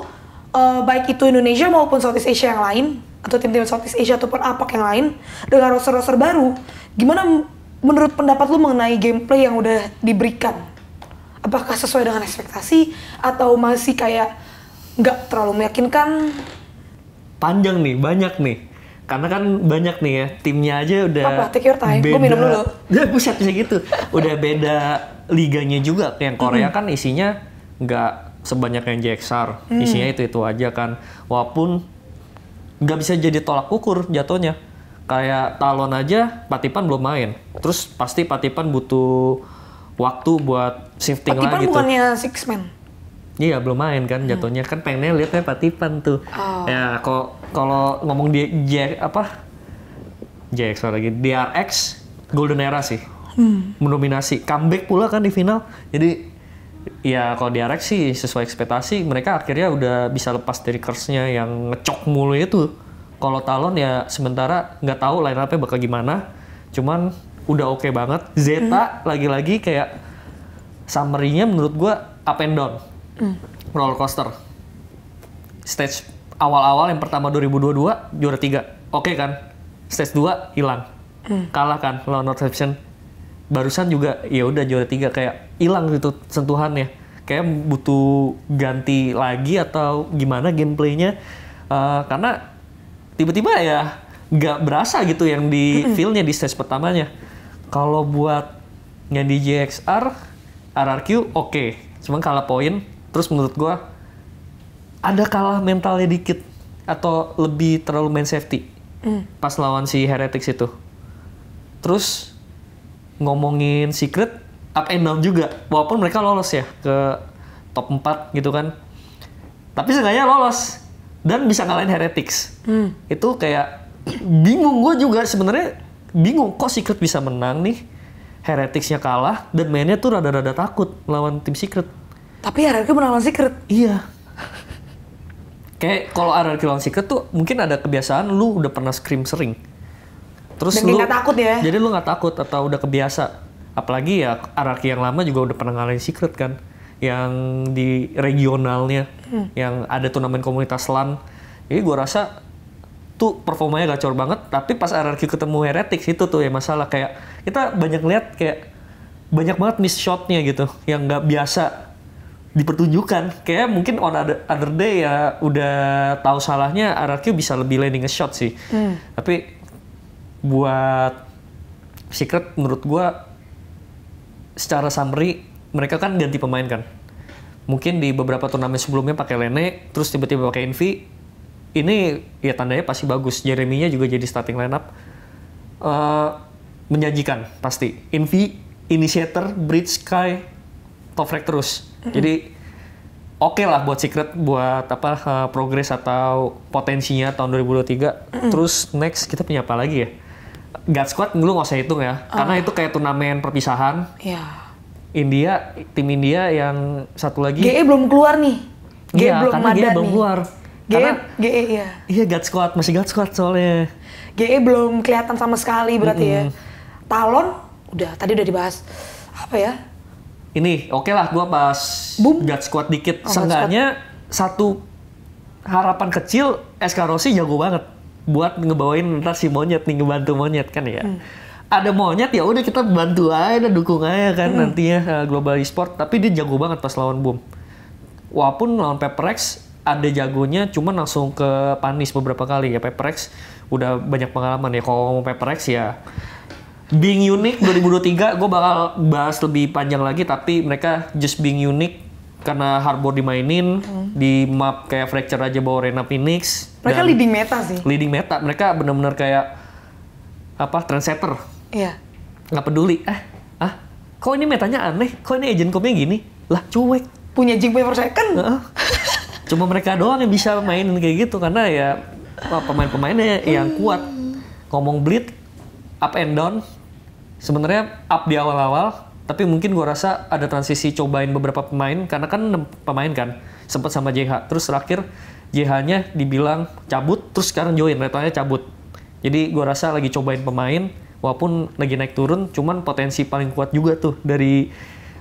baik itu Indonesia maupun Southeast Asia yang lain atau tim-tim Southeast Asia ataupun APAC yang lain dengan roster-roster baru gimana menurut pendapat lu mengenai gameplay yang udah diberikan apakah sesuai dengan ekspektasi atau masih kayak nggak terlalu meyakinkan. Panjang nih, banyak nih. Karena kan banyak nih ya, timnya aja udah Apa? Take your time, gue minum dulu. [laughs] Ya, buset, bisa gitu. Udah beda liganya juga. Yang Korea hmm. kan isinya nggak sebanyak yang JXR. Mm. Isinya itu-itu aja kan. Walaupun nggak bisa jadi tolak ukur jatuhnya. Kayak talon aja, Patipan belum main. Terus pasti Patipan butuh waktu buat shifting Patipan lagi. Patipan bukannya six man? Iya belum main kan hmm. jatuhnya hmm. kan pengennya lihatnya Patipan tuh. Oh. Ya kok kalau ngomong di J apa JX lagi DRX Golden Era sih hmm. mendominasi comeback pula kan di final jadi ya kalau DRX sih sesuai ekspektasi mereka akhirnya udah bisa lepas dari curse-nya yang ngecok mulu itu kalau Talon ya sementara nggak tahu lain up-nya bakal gimana cuman udah oke okay banget Zeta lagi hmm. lagi-lagi kayak summary-nya menurut gua up and down mm. roller coaster stage awal-awal yang pertama 2022 juara tiga oke okay kan stage dua hilang mm. kalah kan lawan Northampton barusan juga ya udah juara tiga kayak hilang gitu sentuhannya kayak butuh ganti lagi atau gimana gameplaynya uh, karena tiba-tiba ya nggak berasa gitu yang di hmm. feelnya di stage pertamanya kalau buat yang di JXR RRQ oke okay. cuma kalah poin terus menurut gue ada kalah mentalnya dikit atau lebih terlalu main safety mm. pas lawan si Heretics itu terus ngomongin Secret up and down juga walaupun mereka lolos ya ke top 4 gitu kan tapi seenggaknya lolos dan bisa ngalahin Heretics mm. itu kayak bingung gue juga sebenarnya bingung kok Secret bisa menang nih Hereticsnya kalah dan mainnya tuh rada-rada takut lawan tim Secret tapi RRQ menang lawan Secret. Iya. Kayak kalau RRQ lawan Secret tuh mungkin ada kebiasaan lu udah pernah scream sering. Terus Dan lu gak takut ya. Jadi lu nggak takut atau udah kebiasa. Apalagi ya RRQ yang lama juga udah pernah ngalahin Secret kan. Yang di regionalnya, hmm. yang ada turnamen komunitas LAN. Jadi gua rasa tuh performanya gacor banget tapi pas RRQ ketemu Heretics itu tuh ya masalah kayak kita banyak lihat kayak banyak banget miss shotnya gitu yang nggak biasa dipertunjukkan kayak mungkin on other, other day ya udah tahu salahnya RRQ bisa lebih landing a shot sih hmm. tapi buat secret menurut gue secara summary mereka kan ganti pemain kan mungkin di beberapa turnamen sebelumnya pakai Lene terus tiba-tiba pakai Envy ini ya tandanya pasti bagus Jeremy-nya juga jadi starting lineup uh, menjanjikan pasti Envy Initiator Bridge Sky top frag terus jadi oke okay lah buat secret buat apa uh, eh, progres atau potensinya tahun 2023. mm Terus next kita punya apa lagi ya? God Squad lu nggak usah hitung ya, uh. karena itu kayak turnamen perpisahan. Yeah. India, tim India yang satu lagi. GE belum keluar nih. GE ya, belum karena GE belum keluar. GE, karena, GE ya. Iya, iya God Squad masih God Squad soalnya. GE belum kelihatan sama sekali berarti mm -hmm. ya. Talon udah tadi udah dibahas apa ya? ini oke okay lah gue pas Boom. God squad dikit. Oh, Seenggaknya satu harapan kecil SK Rossi jago banget buat ngebawain ntar si monyet nih ngebantu monyet kan ya. Hmm. Ada monyet ya udah kita bantu aja dan dukung aja kan hmm. nantinya uh, eh, Global sport tapi dia jago banget pas lawan Boom. Walaupun lawan Pepperex ada jagonya cuman langsung ke panis beberapa kali ya Pepperex udah banyak pengalaman ya kalau ngomong Pepperex ya Being Unique 2023 gue bakal bahas lebih panjang lagi tapi mereka just being unique karena harbor dimainin hmm. di map kayak Fracture aja bawa Rena Phoenix. Mereka leading meta sih. Leading meta, mereka benar-benar kayak apa trendsetter. Iya. Nggak peduli. eh, ah, kok ini metanya aneh? Kok ini agent copy gini? Lah cuek. Punya jing per second. Uh-uh. [laughs] Cuma mereka doang yang bisa mainin kayak gitu karena ya pemain-pemainnya yang kuat. Hmm. Ngomong bleed up and down sebenarnya up di awal-awal tapi mungkin gue rasa ada transisi cobain beberapa pemain karena kan pemain kan sempat sama JH terus terakhir JH-nya dibilang cabut terus sekarang join retanya cabut jadi gue rasa lagi cobain pemain walaupun lagi naik turun cuman potensi paling kuat juga tuh dari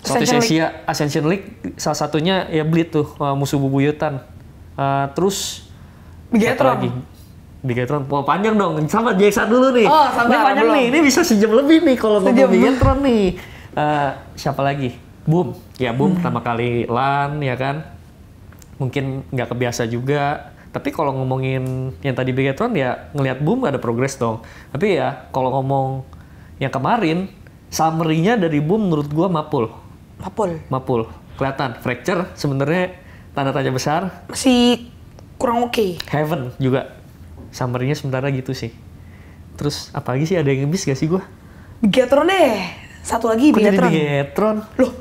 Southeast Asia Ascension League salah satunya ya Blit tuh eh, musuh bubuyutan uh, terus Bigetron lagi Bigetron Wah panjang dong. Sama jx dulu nih. Oh, sama ini panjang belum. nih. Ini bisa sejam lebih nih kalau ngomong Bigetron nih. Uh, siapa lagi? Boom. Ya Boom hmm. pertama kali LAN ya kan. Mungkin nggak kebiasa juga. Tapi kalau ngomongin yang tadi Bigetron ya ngelihat Boom ada progres dong. Tapi ya kalau ngomong yang kemarin summary-nya dari Boom menurut gua mapul. Mapul. Mapul. Kelihatan fracture sebenarnya tanda tanya besar. Masih kurang oke. Okay. Heaven juga summary-nya sementara gitu sih. Terus apalagi sih ada yang ngebis gak sih gue? bigetron deh. Satu lagi Kok Bigatron. Bigatron. Loh.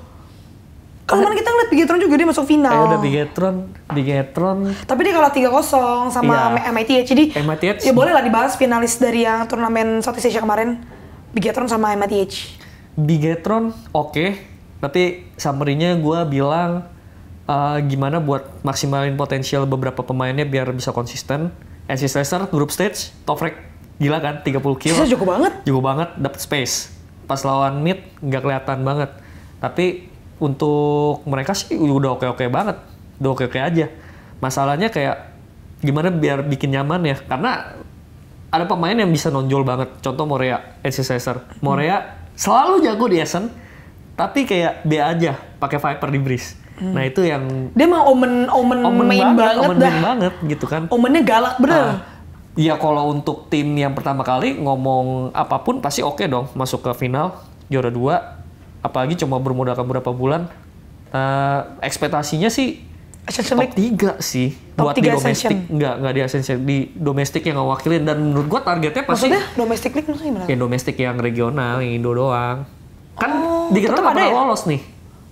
Kan kemarin kita ngeliat bigetron juga dia masuk final. Eh, udah bigetron, Bigatron. Tapi dia kalah 3-0 sama iya. ya. Jadi MIT ya boleh lah dibahas finalis dari yang turnamen Southeast Asia kemarin. bigetron sama MITH. bigetron oke, okay. tapi summary-nya gue bilang uh, gimana buat maksimalin potensial beberapa pemainnya biar bisa konsisten NC Leicester group stage top rank gila kan 30 kill. Sisa cukup banget. Cukup banget dapat space. Pas lawan mid nggak kelihatan banget. Tapi untuk mereka sih udah oke-oke banget. Udah oke-oke aja. Masalahnya kayak gimana biar bikin nyaman ya. Karena ada pemain yang bisa nonjol banget. Contoh Morea, Leicester. Hmm. Morea hmm. selalu jago di Essen, tapi kayak B aja pakai Viper di Breeze Nah, hmm. Nah itu yang dia mah omen omen, omen main banget, banget omen dah. Main banget gitu kan. Omennya galak bener. Ah. Iya ya kalau untuk tim yang pertama kali ngomong apapun pasti oke okay dong masuk ke final juara dua. Apalagi cuma bermodalkan berapa bulan. Uh, ekspektasinya sih Ascension top tiga sih top buat 3 di domestik nggak nggak di Ascension di domestik yang ngawakilin dan menurut gua targetnya pasti domestik league maksudnya gimana? Ya domestik yang regional yang Indo doang kan oh, di kita nggak pernah ya? lolos nih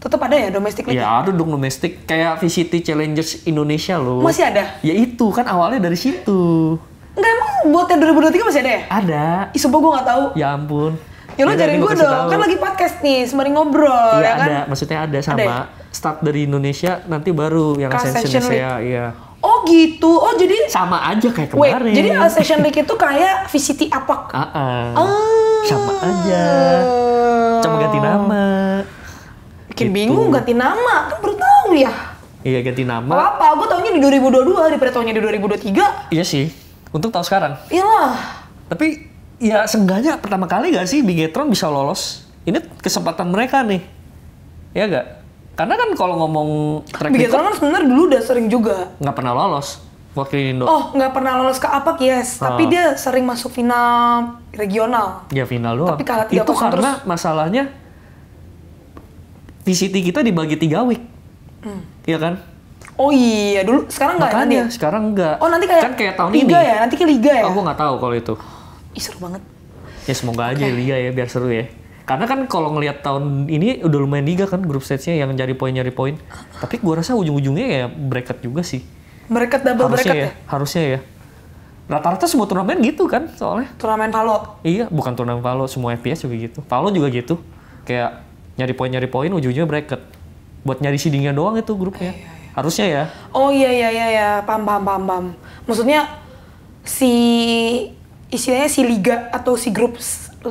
Tetap ada ya domestik league? Ya ada dong domestik kayak VCT Challengers Indonesia loh. Masih ada? Ya itu kan awalnya dari situ. Enggak emang buat yang 2023 masih ada ya? Ada. Ih sumpah gue gak tahu. Ya ampun. Ya lo jadi gue dong, kan lagi podcast nih, sembari ngobrol ya, ya kan? ada, maksudnya ada sama ada ya? start dari Indonesia nanti baru yang Ascension League. Iya. Oh gitu, oh jadi sama aja kayak kemarin. Wait, jadi Ascension eh, League itu kayak VCT Apak? Iya. uh -uh. ah. sama aja, cuma ganti nama. Bikin gitu. bingung ganti nama, kan baru tahu ya. Iya ganti nama. Oh, apa, gue taunya di 2022, di tahunnya di 2023. Iya sih, untung tahu sekarang. Iyalah. Tapi ya seenggaknya pertama kali gak sih Bigetron bisa lolos? Ini kesempatan mereka nih. Iya gak? Karena kan kalau ngomong Bigetron kan sebenarnya dulu udah sering juga. Nggak pernah lolos wakil Indo. Oh, nggak pernah lolos ke APAC, yes. Ha. Ah. Tapi dia sering masuk final regional. Ya, final doang. Tapi kalah 3 Itu karena terus. masalahnya VCT kita dibagi tiga week. Hmm. Iya kan? Oh iya, dulu sekarang nggak kan? Ya, sekarang nggak. Oh nanti kayak, kan kayak tahun liga ini. ya, nanti ke liga ya? Oh, Aku nggak tahu kalau itu. Ih, seru banget. Ya semoga aja okay. liga ya, biar seru ya. Karena kan kalau ngelihat tahun ini udah lumayan liga kan grup stage-nya yang nyari poin nyari poin. Tapi gua rasa ujung-ujungnya ya bracket juga sih. Bracket double harusnya bracket ya, ya? Harusnya ya. Rata-rata semua turnamen gitu kan soalnya. Turnamen Palo. Iya, bukan turnamen Palo, semua FPS juga gitu. Palo juga gitu. Kayak nyari poin nyari poin ujungnya bracket buat nyari seedingnya doang itu grupnya eh, iya, iya, iya, harusnya ya oh iya iya iya iya pam pam pam pam maksudnya si istilahnya si liga atau si grup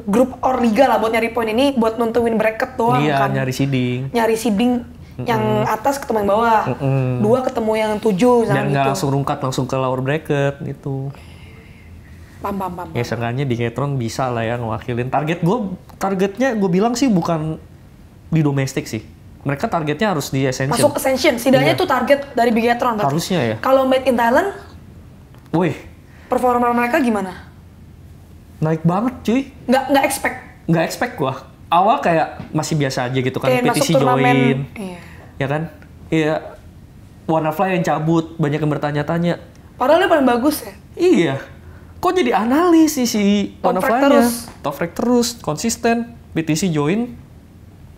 grup or liga lah buat nyari poin ini buat nuntuin bracket doang iya, kan nyari seeding nyari seeding mm -mm. yang atas ketemu yang bawah mm -mm. dua ketemu yang tujuh dan nggak gitu. langsung rungkat langsung ke lower bracket gitu pam pam pam ya seenggaknya di Getron bisa lah ya ngewakilin target gue targetnya gue bilang sih bukan di domestik sih. Mereka targetnya harus di Ascension. Masuk Ascension, setidaknya iya. itu target dari Bigetron. Harusnya ya. Kalau Made in Thailand, wih. Performa mereka gimana? Naik banget cuy. Nggak, nggak expect? Nggak expect gua. Awal kayak masih biasa aja gitu kan, BTC PTC join. Iya. Ya kan? Iya. fly yang cabut, banyak yang bertanya-tanya. Padahal dia paling bagus ya? Iya. Kok jadi analis sih si fly nya Top, terus, konsisten. BTC join,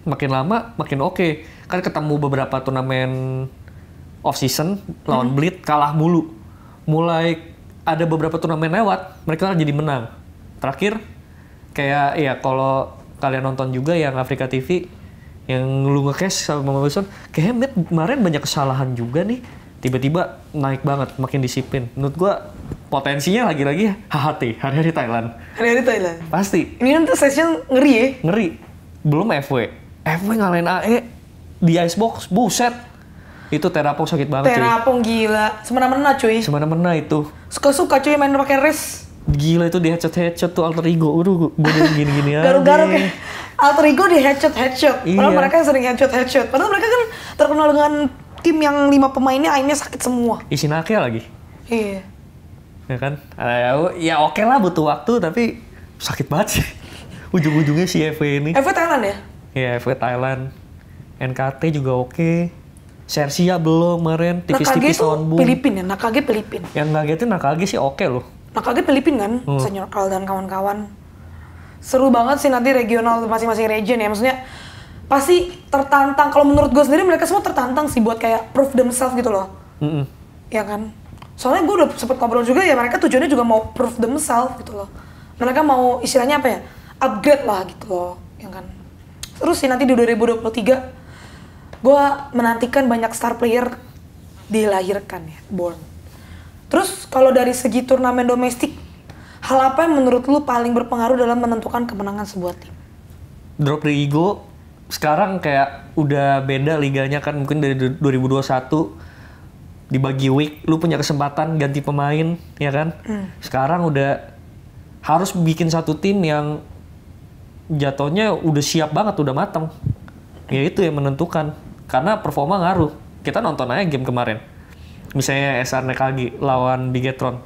makin lama makin oke. Okay. Kan ketemu beberapa turnamen off season lawan hmm. Blit kalah mulu. Mulai ada beberapa turnamen lewat, mereka jadi menang. Terakhir kayak ya kalau kalian nonton juga yang Afrika TV yang lu ngekes sama Mama Wilson, kayaknya Mid kemarin banyak kesalahan juga nih. Tiba-tiba naik banget, makin disiplin. Menurut gua potensinya lagi-lagi HHT, hari-hari Thailand. Hari-hari Thailand. Pasti. Ini nanti session ngeri ya? Ngeri. Belum FW FW eh, ngalahin AE di Icebox, buset. Itu terapung sakit banget Terapung cuy. gila, semena-mena cuy. Semena-mena itu. Suka-suka cuy main pakai res. Gila itu di headshot headshot tuh alter ego, udah gue gini-gini aja. Garuk-garuk ya. Alter ego di headshot headshot. Iya. Padahal mereka sering headshot headshot. Padahal mereka kan terkenal dengan tim yang lima pemainnya akhirnya sakit semua. Isinake lagi. Iya. Ya kan? Eh, ya, ya oke okay lah butuh waktu tapi sakit banget sih. [laughs] Ujung-ujungnya si FW e ini. FW e Thailand ya? Iya, yeah, Thailand. NKT juga oke. Sersia belum kemarin, tipis-tipis tahun bu. Filipin ya, Nakage Filipin. Yang ngagetin Nakage sih oke okay loh. Nakage Filipin kan, hmm. Senior dan kawan-kawan. Seru banget sih nanti regional masing-masing region ya, maksudnya pasti tertantang. Kalau menurut gue sendiri mereka semua tertantang sih buat kayak proof themselves gitu loh. Mm -mm. Ya kan? Soalnya gue udah sempet ngobrol juga ya mereka tujuannya juga mau proof themselves gitu loh. Mereka mau istilahnya apa ya? Upgrade lah gitu loh, ya kan? terus sih nanti di 2023 gue menantikan banyak star player dilahirkan ya born terus kalau dari segi turnamen domestik hal apa yang menurut lu paling berpengaruh dalam menentukan kemenangan sebuah tim drop the ego sekarang kayak udah beda liganya kan mungkin dari 2021 dibagi week lu punya kesempatan ganti pemain ya kan hmm. sekarang udah harus bikin satu tim yang jatuhnya udah siap banget, udah mateng. Ya itu yang menentukan. Karena performa ngaruh. Kita nonton aja game kemarin. Misalnya SR Nekagi lawan Bigetron.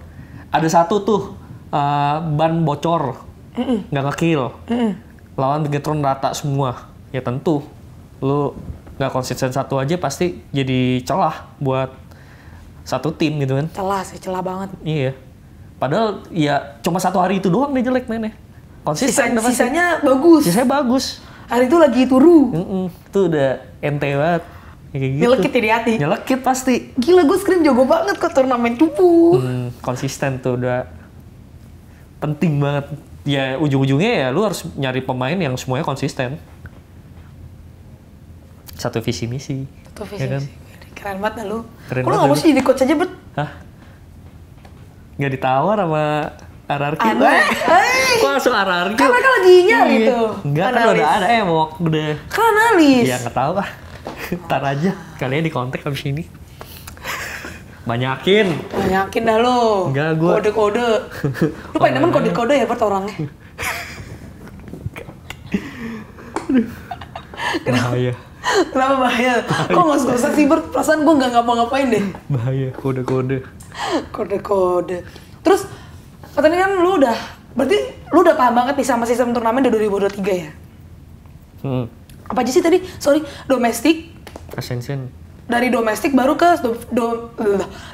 Ada satu tuh uh, ban bocor, nggak mm ngekill. Mm lawan Bigetron rata semua. Ya tentu, lu nggak konsisten satu aja pasti jadi celah buat satu tim gitu kan. Celah sih, celah banget. Iya. Padahal ya cuma satu hari itu doang dia jelek nih konsisten Sisa, sisanya bagus sisanya bagus hari itu lagi turu mm -mm, itu udah ente banget ya, kayak gitu. Nyelekit di hati. Nyelekit pasti. Gila gue screen jago banget ke turnamen cupu. Hmm, konsisten tuh udah penting banget. Ya ujung-ujungnya ya lu harus nyari pemain yang semuanya konsisten. Satu visi misi. Satu visi misi. Ya kan? Keren banget lu. Keren Kok lu gak mau ya sih jadi coach aja, bet Hah? Gak ditawar sama RRQ? Aneh. Eh, Kok langsung arah gitu? Kan mereka lagi nyari iya. tuh. Gitu. Enggak, kan udah ada emok Udah. Kan analis. Iya, nggak tahu ah. Ntar aja. Kalian di kontak abis ini. Banyakin. Banyakin dah lo. Enggak, gue. Kode-kode. [laughs] Lu paling demen kode-kode ya, Bert, orangnya. Kenapa? Bahaya. Kenapa bahaya? bahaya. Kok nggak susah sih Perasaan gue nggak ngapa-ngapain deh. Bahaya, kode-kode. Kode-kode. Terus, katanya kan lu udah Berarti lu udah paham banget nih sama sistem turnamen di 2023 ya? Hmm. Apa aja sih tadi? Sorry, domestik. Ascension. Dari domestik baru ke do, do,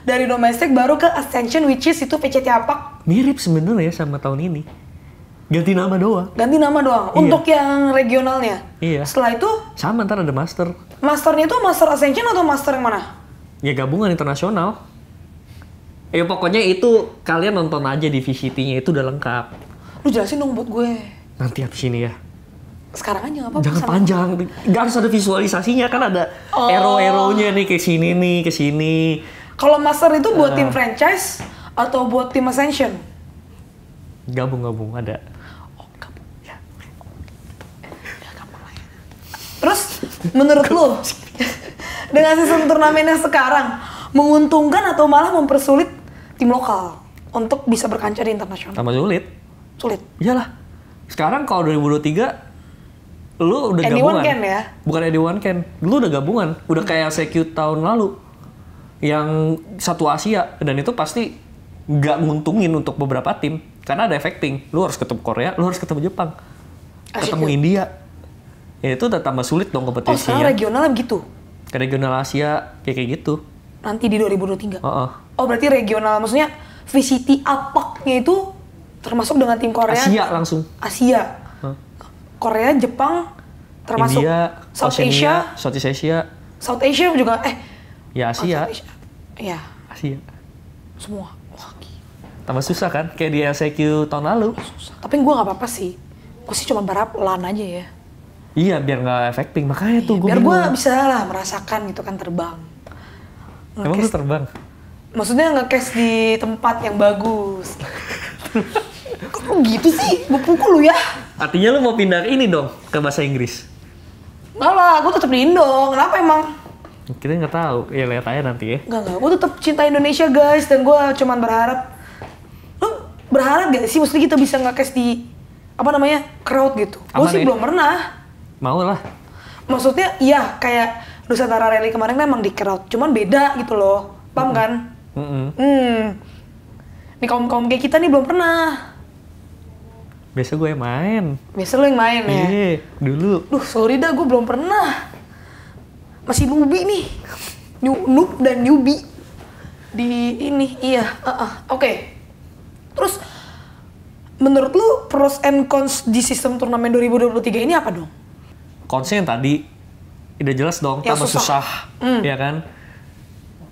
dari domestik baru ke Ascension which is itu PCT apa? Mirip sebenarnya sama tahun ini. Ganti nama doang. Ganti nama doang. Iya. Untuk yang regionalnya. Iya. Setelah itu sama ntar ada master. Masternya itu master Ascension atau master yang mana? Ya gabungan internasional. Ya pokoknya itu kalian nonton aja di VCT-nya itu udah lengkap. Lu jelasin dong buat gue. Nanti habis ini ya. Sekarang aja gak apa-apa. Jangan panjang. Gak harus ada visualisasinya kan ada oh. ero-eronya nih ke sini nih ke sini. Kalau master itu buat uh. tim franchise atau buat tim ascension? Gabung-gabung ada. Oh, ya. Ya, ya. Terus menurut lu [laughs] dengan sistem turnamennya sekarang menguntungkan atau malah mempersulit tim lokal untuk bisa berkancah di internasional. Tambah sulit. Sulit. Iyalah. Sekarang kalau 2023 lu udah anyone gabungan. Can, ya? Bukan anyone can. Lu udah gabungan, udah kayak CQ tahun lalu yang satu Asia dan itu pasti nggak nguntungin untuk beberapa tim karena ada efek ping. Lu harus ketemu Korea, lu harus ketemu Jepang, Asyik ketemu ya. India. Ya itu tambah sulit dong oh, kompetisinya. Oh, regional begitu. Ke regional Asia kayak kayak gitu nanti di 2023. Uh -uh. Oh berarti regional, maksudnya VCT apaknya itu termasuk dengan tim Korea? Asia langsung. Asia. Huh? Korea, Jepang, termasuk India, South Oceania, Asia, South Asia. South Asia juga eh ya Asia. Iya, Asia. Ya. Asia. Semua. Tambah susah kan? Kayak di LCQ tahun lalu. Susah. Tapi gue nggak apa-apa sih. Gue sih cuma berharap lan aja ya. Iya, biar nggak efek pink. Makanya iya, tuh gue Biar gue bisa lah merasakan gitu kan terbang. Emang lu terbang? Maksudnya ngecast di tempat yang bagus. [laughs] Kok gitu sih? Gue pukul lu ya. Artinya lu mau pindah ini dong ke bahasa Inggris? Gak lah, gue tetap di Indo. Kenapa emang? Kita nggak tahu. Ya liat aja nanti ya. Gak gak. gue tetap cinta Indonesia guys dan gue cuman berharap lu berharap gak sih maksudnya kita bisa ngecast di apa namanya crowd gitu. Gue sih ya? belum pernah. Mau lah. Maksudnya iya kayak Nusantara Rally kemarin kan emang di crowd, cuman beda gitu loh, paham mm -hmm. kan? Mm -hmm. hmm. Nih kaum kaum kayak kita nih belum pernah. Biasa gue yang main. Biasa lo yang main ya? Iya, dulu. Duh, sorry dah, gue belum pernah. Masih nubi nih. new, Noob dan newbie. Di ini, iya. Uh -uh. Oke. Okay. Terus, menurut lu pros and cons di sistem turnamen 2023 ini apa dong? Consnya yang tadi, udah jelas dong ya, tambah susah, susah mm. ya kan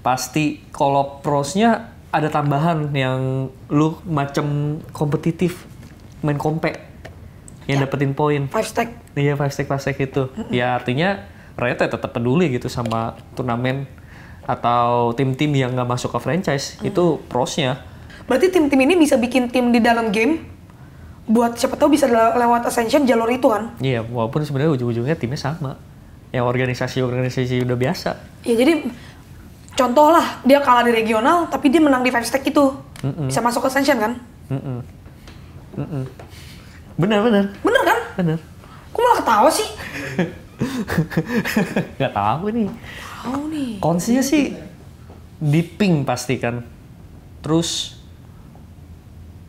pasti kalau prosnya ada tambahan yang lu macem kompetitif main kompe yang ya. dapetin poin five stack iya five stack five stack itu mm hmm ya artinya rakyatnya tetap peduli gitu sama turnamen atau tim-tim yang nggak masuk ke franchise mm. itu prosnya berarti tim-tim ini bisa bikin tim di dalam game buat siapa tahu bisa lewat ascension jalur itu kan? Iya, walaupun sebenarnya ujung-ujungnya timnya sama yang organisasi-organisasi udah biasa. Ya jadi contoh lah dia kalah di regional tapi dia menang di five stack itu mm -mm. bisa masuk ke sanction kan? Mm -mm. Mm -mm. Bener bener. Bener kan? Bener. aku malah ketawa sih? [laughs] Gak tahu nih. Tahu nih. Konsinya sih di ping pasti kan. Terus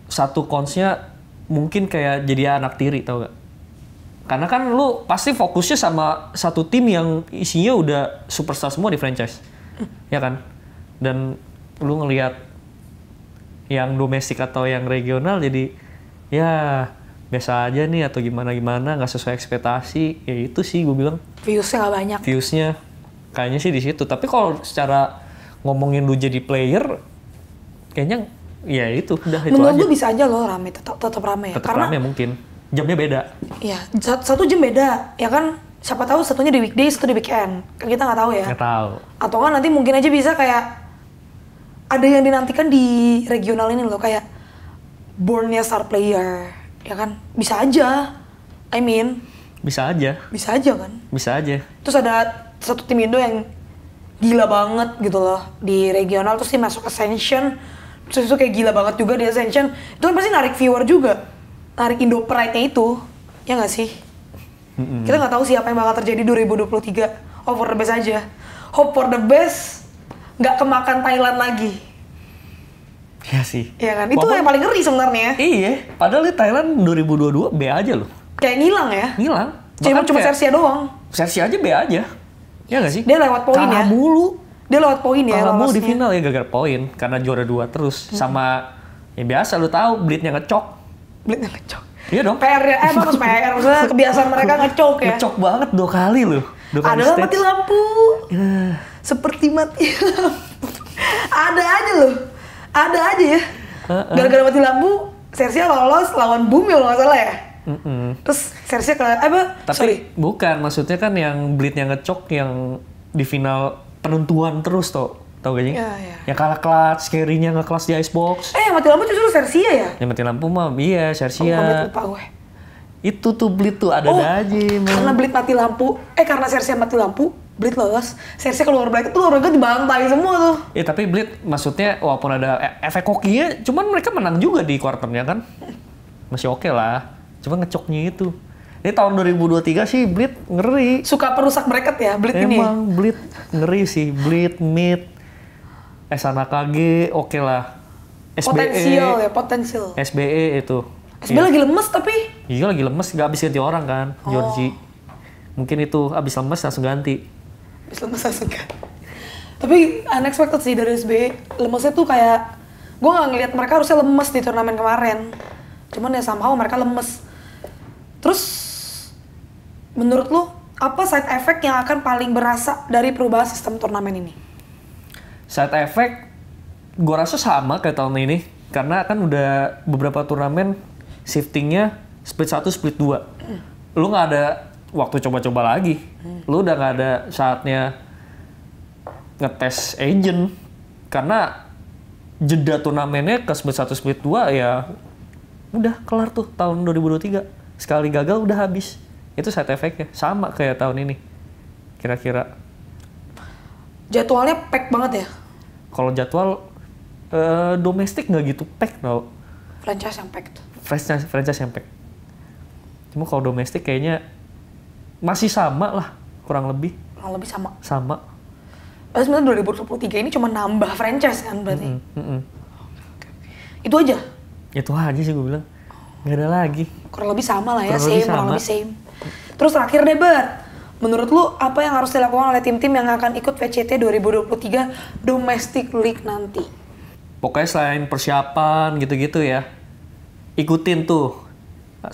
satu konsnya mungkin kayak jadi anak tiri tau gak? Karena kan lu pasti fokusnya sama satu tim yang isinya udah superstar semua di franchise. Ya kan? Dan lu ngelihat yang domestik atau yang regional jadi ya biasa aja nih atau gimana gimana nggak sesuai ekspektasi ya itu sih gue bilang viewsnya nggak banyak viewsnya kayaknya sih di situ tapi kalau secara ngomongin lu jadi player kayaknya ya itu udah itu menurut aja. gue bisa aja loh rame tetap tetap rame ya. tetap karena rame mungkin jamnya beda. Iya, satu jam beda, ya kan? Siapa tahu satunya di weekday, satu di weekend. Kan kita nggak tahu ya. Nggak tahu. Atau kan nanti mungkin aja bisa kayak ada yang dinantikan di regional ini loh, kayak bornnya star player, ya kan? Bisa aja. I mean. Bisa aja. Bisa aja kan? Bisa aja. Terus ada satu tim Indo yang gila banget gitu loh di regional terus dia masuk Ascension terus itu kayak gila banget juga di Ascension itu kan pasti narik viewer juga tarik Indo Pride-nya itu, ya nggak sih? Mm-hmm. Kita nggak tahu sih apa yang bakal terjadi 2023. Hope for the best aja. Hope for the best, nggak kemakan Thailand lagi. Iya sih. Iya kan? Itu Bapak, yang paling ngeri sebenarnya. Iya. Padahal di Thailand 2022 B aja loh. Kayak ngilang ya? Ngilang. Cuma cuma Sersia doang. Sersia aja B aja. Ya nggak sih? Dia lewat poin ya. mulu. Dia lewat poin ya. Kalah mulu di final ya gara-gara poin karena juara dua terus hmm. sama yang biasa lu tahu Britnya ngecok blitnya ngecok. Iya dong. PR ya, eh, emang harus PR. Maksudnya kebiasaan mereka ngecok ya. Ngecok banget dua kali loh. Dua kali Adalah mati lampu. Yeah. Seperti mati lampu. Ada aja loh. Ada aja ya. uh Gara-gara mati lampu, Sersia lolos lawan Bumi ya, kalau nggak salah ya. Mm-mm. Terus Sersia kalo eh, apa? Tapi Sorry. bukan, maksudnya kan yang Blade yang ngecok yang di final penentuan terus toh tau gak sih? Ya, ya. Yang kalah kelas, scary nya ngekelas di Icebox. Eh, yang mati lampu justru Sersia ya? Yang mati lampu mah, iya Sersia. Oh, lupa gue. Itu tuh Blit tuh ada oh, aja. Karena Blit mati lampu, eh karena Sersia mati lampu, Blit lolos. Sersia keluar Blit itu orangnya dibantai semua tuh. Iya, tapi Blit maksudnya walaupun ada eh, efek kokinya, cuman mereka menang juga di quarternya kan. Masih oke okay lah. Cuma ngecoknya itu. Ini tahun 2023 sih Blit ngeri. Suka perusak bracket ya Blit ini. Emang Blit ngeri sih, Blit, Mid, SNKG oke okay lah. SBE, potensial ya, potensial. SBE itu. SBE ya. lagi lemes tapi? Iya lagi lemes, nggak habis ganti orang kan, oh. Georgie. Mungkin itu habis lemes langsung ganti. Habis lemes langsung ganti. tapi unexpected sih dari SBE, lemesnya tuh kayak, gue nggak ngeliat mereka harusnya lemes di turnamen kemarin. Cuman ya sama somehow mereka lemes. Terus, menurut lu, apa side effect yang akan paling berasa dari perubahan sistem turnamen ini? Side effect gue rasa sama kayak tahun ini karena kan udah beberapa turnamen shiftingnya split 1, split 2. Lu gak ada waktu coba-coba lagi. Lu udah gak ada saatnya ngetes agent karena jeda turnamennya ke split 1, split 2 ya udah kelar tuh tahun 2023. Sekali gagal udah habis. Itu side efeknya Sama kayak tahun ini. Kira-kira. Jadwalnya pack banget ya? kalau jadwal uh, domestik nggak gitu pack tau. Franchise yang pack tuh. Franchise, franchise yang pack. Cuma kalau domestik kayaknya masih sama lah, kurang lebih. Kurang lebih sama. Sama. Terus eh, sebenarnya 2023 ini cuma nambah franchise kan berarti. Mm -hmm. Mm Itu aja. Itu aja sih gue bilang. Gak ada lagi. Kurang lebih sama lah ya, kurang same, kurang lebih same. Terus terakhir deh, Bert menurut lu apa yang harus dilakukan oleh tim-tim yang akan ikut VCT 2023 Domestic League nanti? Pokoknya selain persiapan gitu-gitu ya, ikutin tuh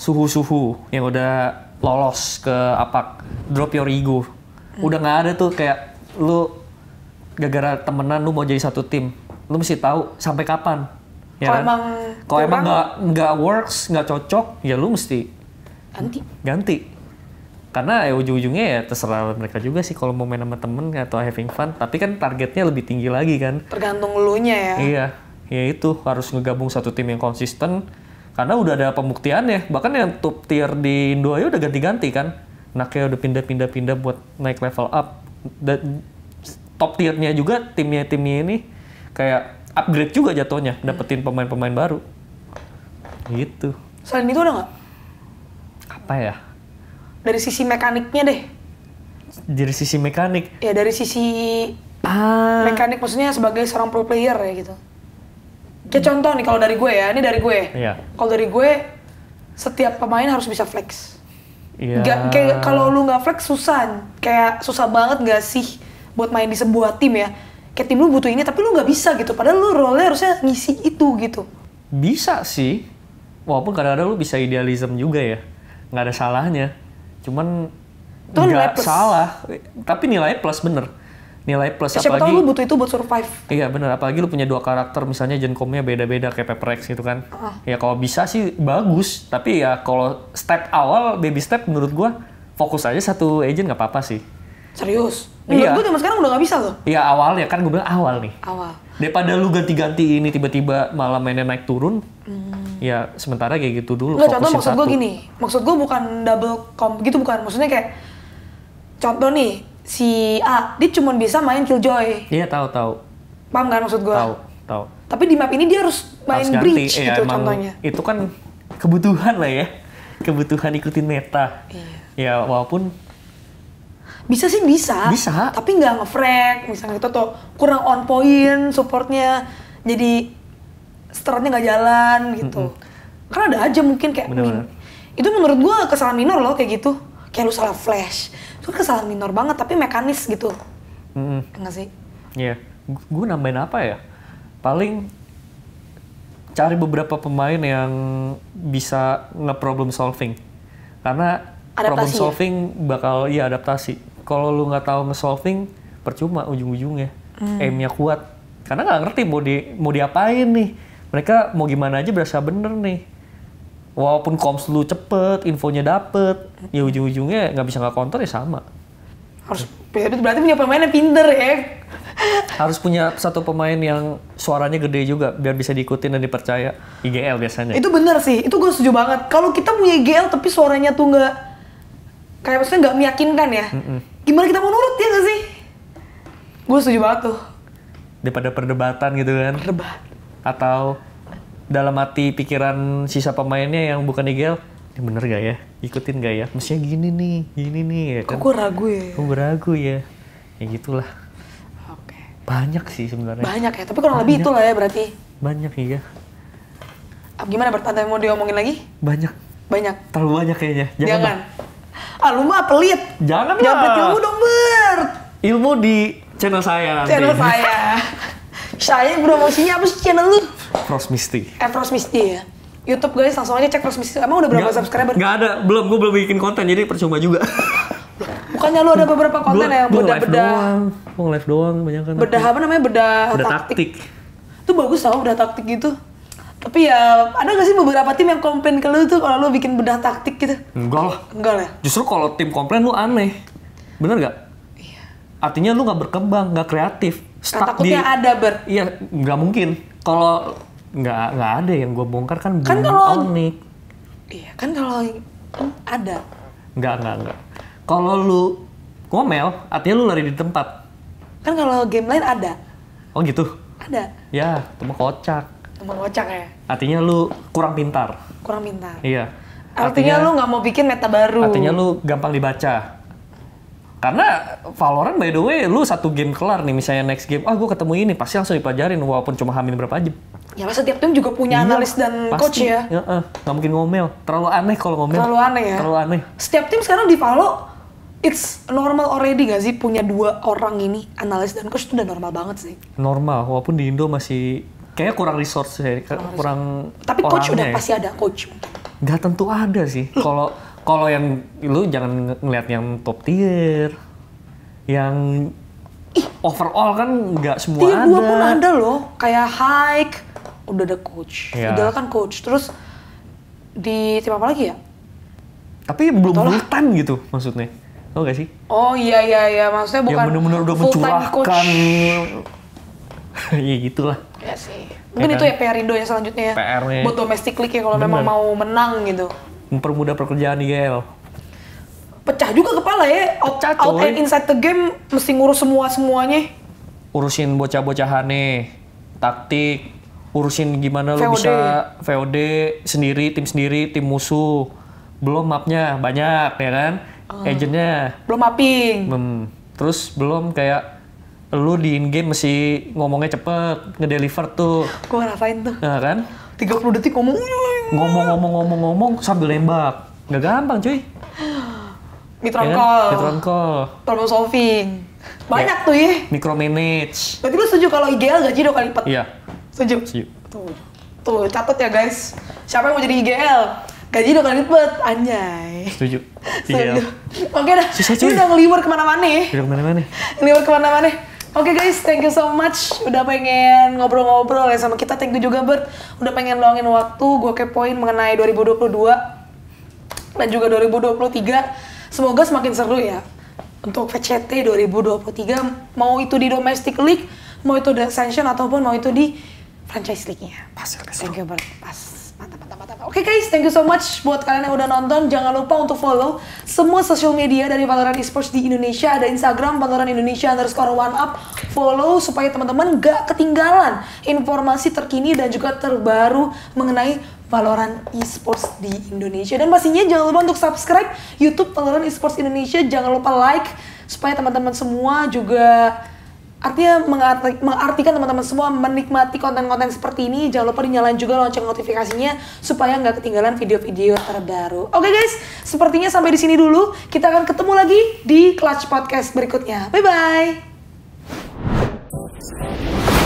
suhu-suhu yang udah lolos ke apak drop your ego hmm. udah nggak ada tuh kayak lu gara-gara temenan lu mau jadi satu tim lu mesti tahu sampai kapan ya kalau kan? emang kalau emang nggak nggak works nggak cocok ya lu mesti ganti ganti karena eh ujung-ujungnya ya terserah mereka juga sih kalau mau main sama temen atau having fun tapi kan targetnya lebih tinggi lagi kan tergantung elunya ya iya ya itu harus ngegabung satu tim yang konsisten karena udah ada pembuktiannya bahkan yang top tier di Indo ya udah ganti-ganti kan Nakea udah pindah-pindah-pindah buat naik level up dan top tiernya juga timnya timnya ini kayak upgrade juga jatuhnya hmm. dapetin pemain-pemain baru gitu selain itu ada nggak apa ya dari sisi mekaniknya deh dari sisi mekanik ya dari sisi ah. mekanik maksudnya sebagai seorang pro player ya gitu kayak contoh nih kalau dari gue ya ini dari gue yeah. kalau dari gue setiap pemain harus bisa flex iya. Gak, kayak kalau lu nggak flex susah kayak susah banget gak sih buat main di sebuah tim ya kayak tim lu butuh ini tapi lu nggak bisa gitu padahal lu role harusnya ngisi itu gitu bisa sih walaupun kadang-kadang lu bisa idealism juga ya nggak ada salahnya Cuman itu nilai plus. salah, tapi nilai plus bener. Nilai plus ya, siapa apalagi. Siapa lu butuh itu buat survive. Iya bener, apalagi lu punya dua karakter misalnya genkomnya beda-beda kayak Pepper X gitu kan. uh. Ya kalau bisa sih bagus, tapi ya kalau step awal baby step menurut gua fokus aja satu agent nggak apa-apa sih. Serius? Iya. Menurut iya. gue zaman sekarang udah gak bisa loh. Iya awal ya kan gue bilang awal nih. Awal. Daripada lu ganti-ganti ini tiba-tiba malah mainnya naik turun. Hmm ya sementara kayak gitu dulu Nggak, contoh maksud gue gini maksud gue bukan double comp gitu bukan maksudnya kayak contoh nih si A dia cuma bisa main killjoy iya tahu tahu paham nggak kan maksud gue tahu tahu tapi di map ini dia harus main harus breach ganti. Iya, gitu ya, contohnya itu kan kebutuhan lah ya kebutuhan ikutin meta iya. ya walaupun bisa sih bisa bisa tapi nggak ngefrag misalnya itu tuh kurang on point supportnya jadi seterusnya nggak jalan gitu. Mm -hmm. Karena ada aja mungkin kayak Bener -bener. itu menurut gua kesalahan minor loh kayak gitu. Kayak lu salah flash. Itu kan kesalahan minor banget tapi mekanis gitu. Mm -hmm. Ya Enggak sih? Iya. Yeah. Gue nambahin apa ya? Paling cari beberapa pemain yang bisa nge-problem solving. Karena adaptasi problem ya? solving ya? bakal iya adaptasi. Kalau lu nggak tahu nge-solving, percuma ujung-ujungnya. Hmm. Aim-nya kuat. Karena nggak ngerti mau di mau diapain nih mereka mau gimana aja berasa bener nih walaupun koms lu cepet infonya dapet ya ujung-ujungnya nggak bisa nggak counter ya sama harus berarti punya pemain yang pinter ya harus punya satu pemain yang suaranya gede juga biar bisa diikutin dan dipercaya IGL biasanya itu bener sih itu gue setuju banget kalau kita punya IGL tapi suaranya tuh nggak kayak maksudnya nggak meyakinkan ya mm -mm. gimana kita mau nurut ya gak sih gue setuju banget tuh daripada perdebatan gitu kan perdebatan atau dalam hati pikiran sisa pemainnya yang bukan IGL ya bener gak ya ikutin gak ya mestinya gini nih gini nih ya kan kok gue ragu ya kok gue ragu ya ya gitulah oke okay. banyak sih sebenarnya banyak ya tapi kurang banyak. lebih itulah ya berarti banyak iya gimana bertanya mau diomongin lagi banyak banyak terlalu banyak kayaknya jangan, jangan. ah lu mah pelit jangan jangan pelit ilmu dong Bert ilmu di channel saya nanti. channel saya [laughs] Saya promosinya apa sih channel lu? Frost Misty. Eh Frost Misty ya. YouTube guys langsung aja cek Frost Misty. Emang udah berapa gak, subscriber? Gak ada, belum. Gue belum bikin konten jadi percuma juga. [laughs] Bukannya lu ada beberapa konten ya beda-beda. Mau live doang, banyak kan. Bedah apa namanya? Bedah, bedah taktik. taktik. Itu bagus tau bedah taktik gitu. Tapi ya ada gak sih beberapa tim yang komplain ke lu tuh kalau lu bikin bedah taktik gitu? Enggak lah. Enggak lah. Ya? Justru kalau tim komplain lu aneh. Bener gak? Iya. Artinya lu gak berkembang, gak kreatif stuck di, ada ber iya nggak mungkin kalau nggak nggak ada yang gue bongkar kan kan kalau iya kan kalau ada nggak nggak nggak kalau lu ngomel artinya lu lari di tempat kan kalau game lain ada oh gitu ada ya temen kocak temen kocak ya artinya lu kurang pintar kurang pintar iya artinya, artinya lu nggak mau bikin meta baru artinya lu gampang dibaca karena Valorant by the way, lu satu game kelar nih misalnya next game, ah gue ketemu ini pasti langsung dipajarin walaupun cuma hamil berapa jam. Ya lah setiap tim juga punya iya, analis dan pasti. coach ya. ya uh, gak mungkin ngomel, terlalu aneh kalau ngomel. Terlalu aneh ya. Terlalu aneh. Setiap tim sekarang di Valo it's normal already gak sih punya dua orang ini analis dan coach itu udah normal banget sih. Normal, walaupun di Indo masih kayaknya kurang resource ya, kurang. kurang Tapi coach udah ya. pasti ada coach. Gak tentu ada sih. Kalau kalau yang lu jangan ngelihat yang top tier yang Ih, overall kan nggak semua tier ada. Tier pun ada loh, kayak hike, udah ada coach, yeah. udah kan coach. Terus di tim apa lagi ya? Tapi belum full time gitu maksudnya. Tau gak sih? Oh iya iya iya, maksudnya bukan yang benar-benar udah mencurahkan. [laughs] Ya iya gitulah. Ya sih. Mungkin kan? ya kan? itu ya PR Indo ya selanjutnya ya. PR-nya. Buat domestik league ya kalau memang mau menang gitu mempermudah pekerjaan di pecah juga kepala ya out, pecah, out and inside the game mesti ngurus semua semuanya urusin bocah-bocahane taktik urusin gimana VOD. lo bisa VOD sendiri tim sendiri tim musuh belum mapnya banyak ya kan hmm. agentnya belum mapping hmm. terus belum kayak lu di in game mesti ngomongnya cepet ngedeliver tuh gua ngerasain tuh nah, kan 30 detik ngomong ngomong-ngomong-ngomong-ngomong sambil nembak nggak gampang cuy mitrongkol ya, kan? call. problem solving banyak ya. tuh ya manage. berarti lu setuju kalau IGL gaji dua kali lipat iya setuju setuju tuh tuh catat ya guys siapa yang mau jadi IGL gaji dua kali lipat anjay setuju [laughs] setuju. oke dah Susah, cuy. ini udah ngeliwar kemana-mana ya udah kemana-mana ngeliwar kemana-mana Oke okay guys, thank you so much udah pengen ngobrol-ngobrol ya sama kita. Thank you juga Bert udah pengen luangin waktu gue kepoin mengenai 2022 dan juga 2023. Semoga semakin seru ya untuk VCT 2023 mau itu di domestic league, mau itu di ascension ataupun mau itu di franchise league-nya. Pas. Thank you Bert. Pas. Oke okay guys, thank you so much buat kalian yang udah nonton. Jangan lupa untuk follow semua social media dari Valorant Esports di Indonesia. Ada Instagram Valorant Indonesia underscore one up. Follow supaya teman-teman gak ketinggalan informasi terkini dan juga terbaru mengenai Valorant Esports di Indonesia. Dan pastinya jangan lupa untuk subscribe YouTube Valorant Esports Indonesia. Jangan lupa like supaya teman-teman semua juga artinya mengarti, mengartikan teman-teman semua menikmati konten-konten seperti ini jangan lupa dinyalain juga lonceng notifikasinya supaya nggak ketinggalan video-video terbaru oke okay guys sepertinya sampai di sini dulu kita akan ketemu lagi di Clutch Podcast berikutnya bye bye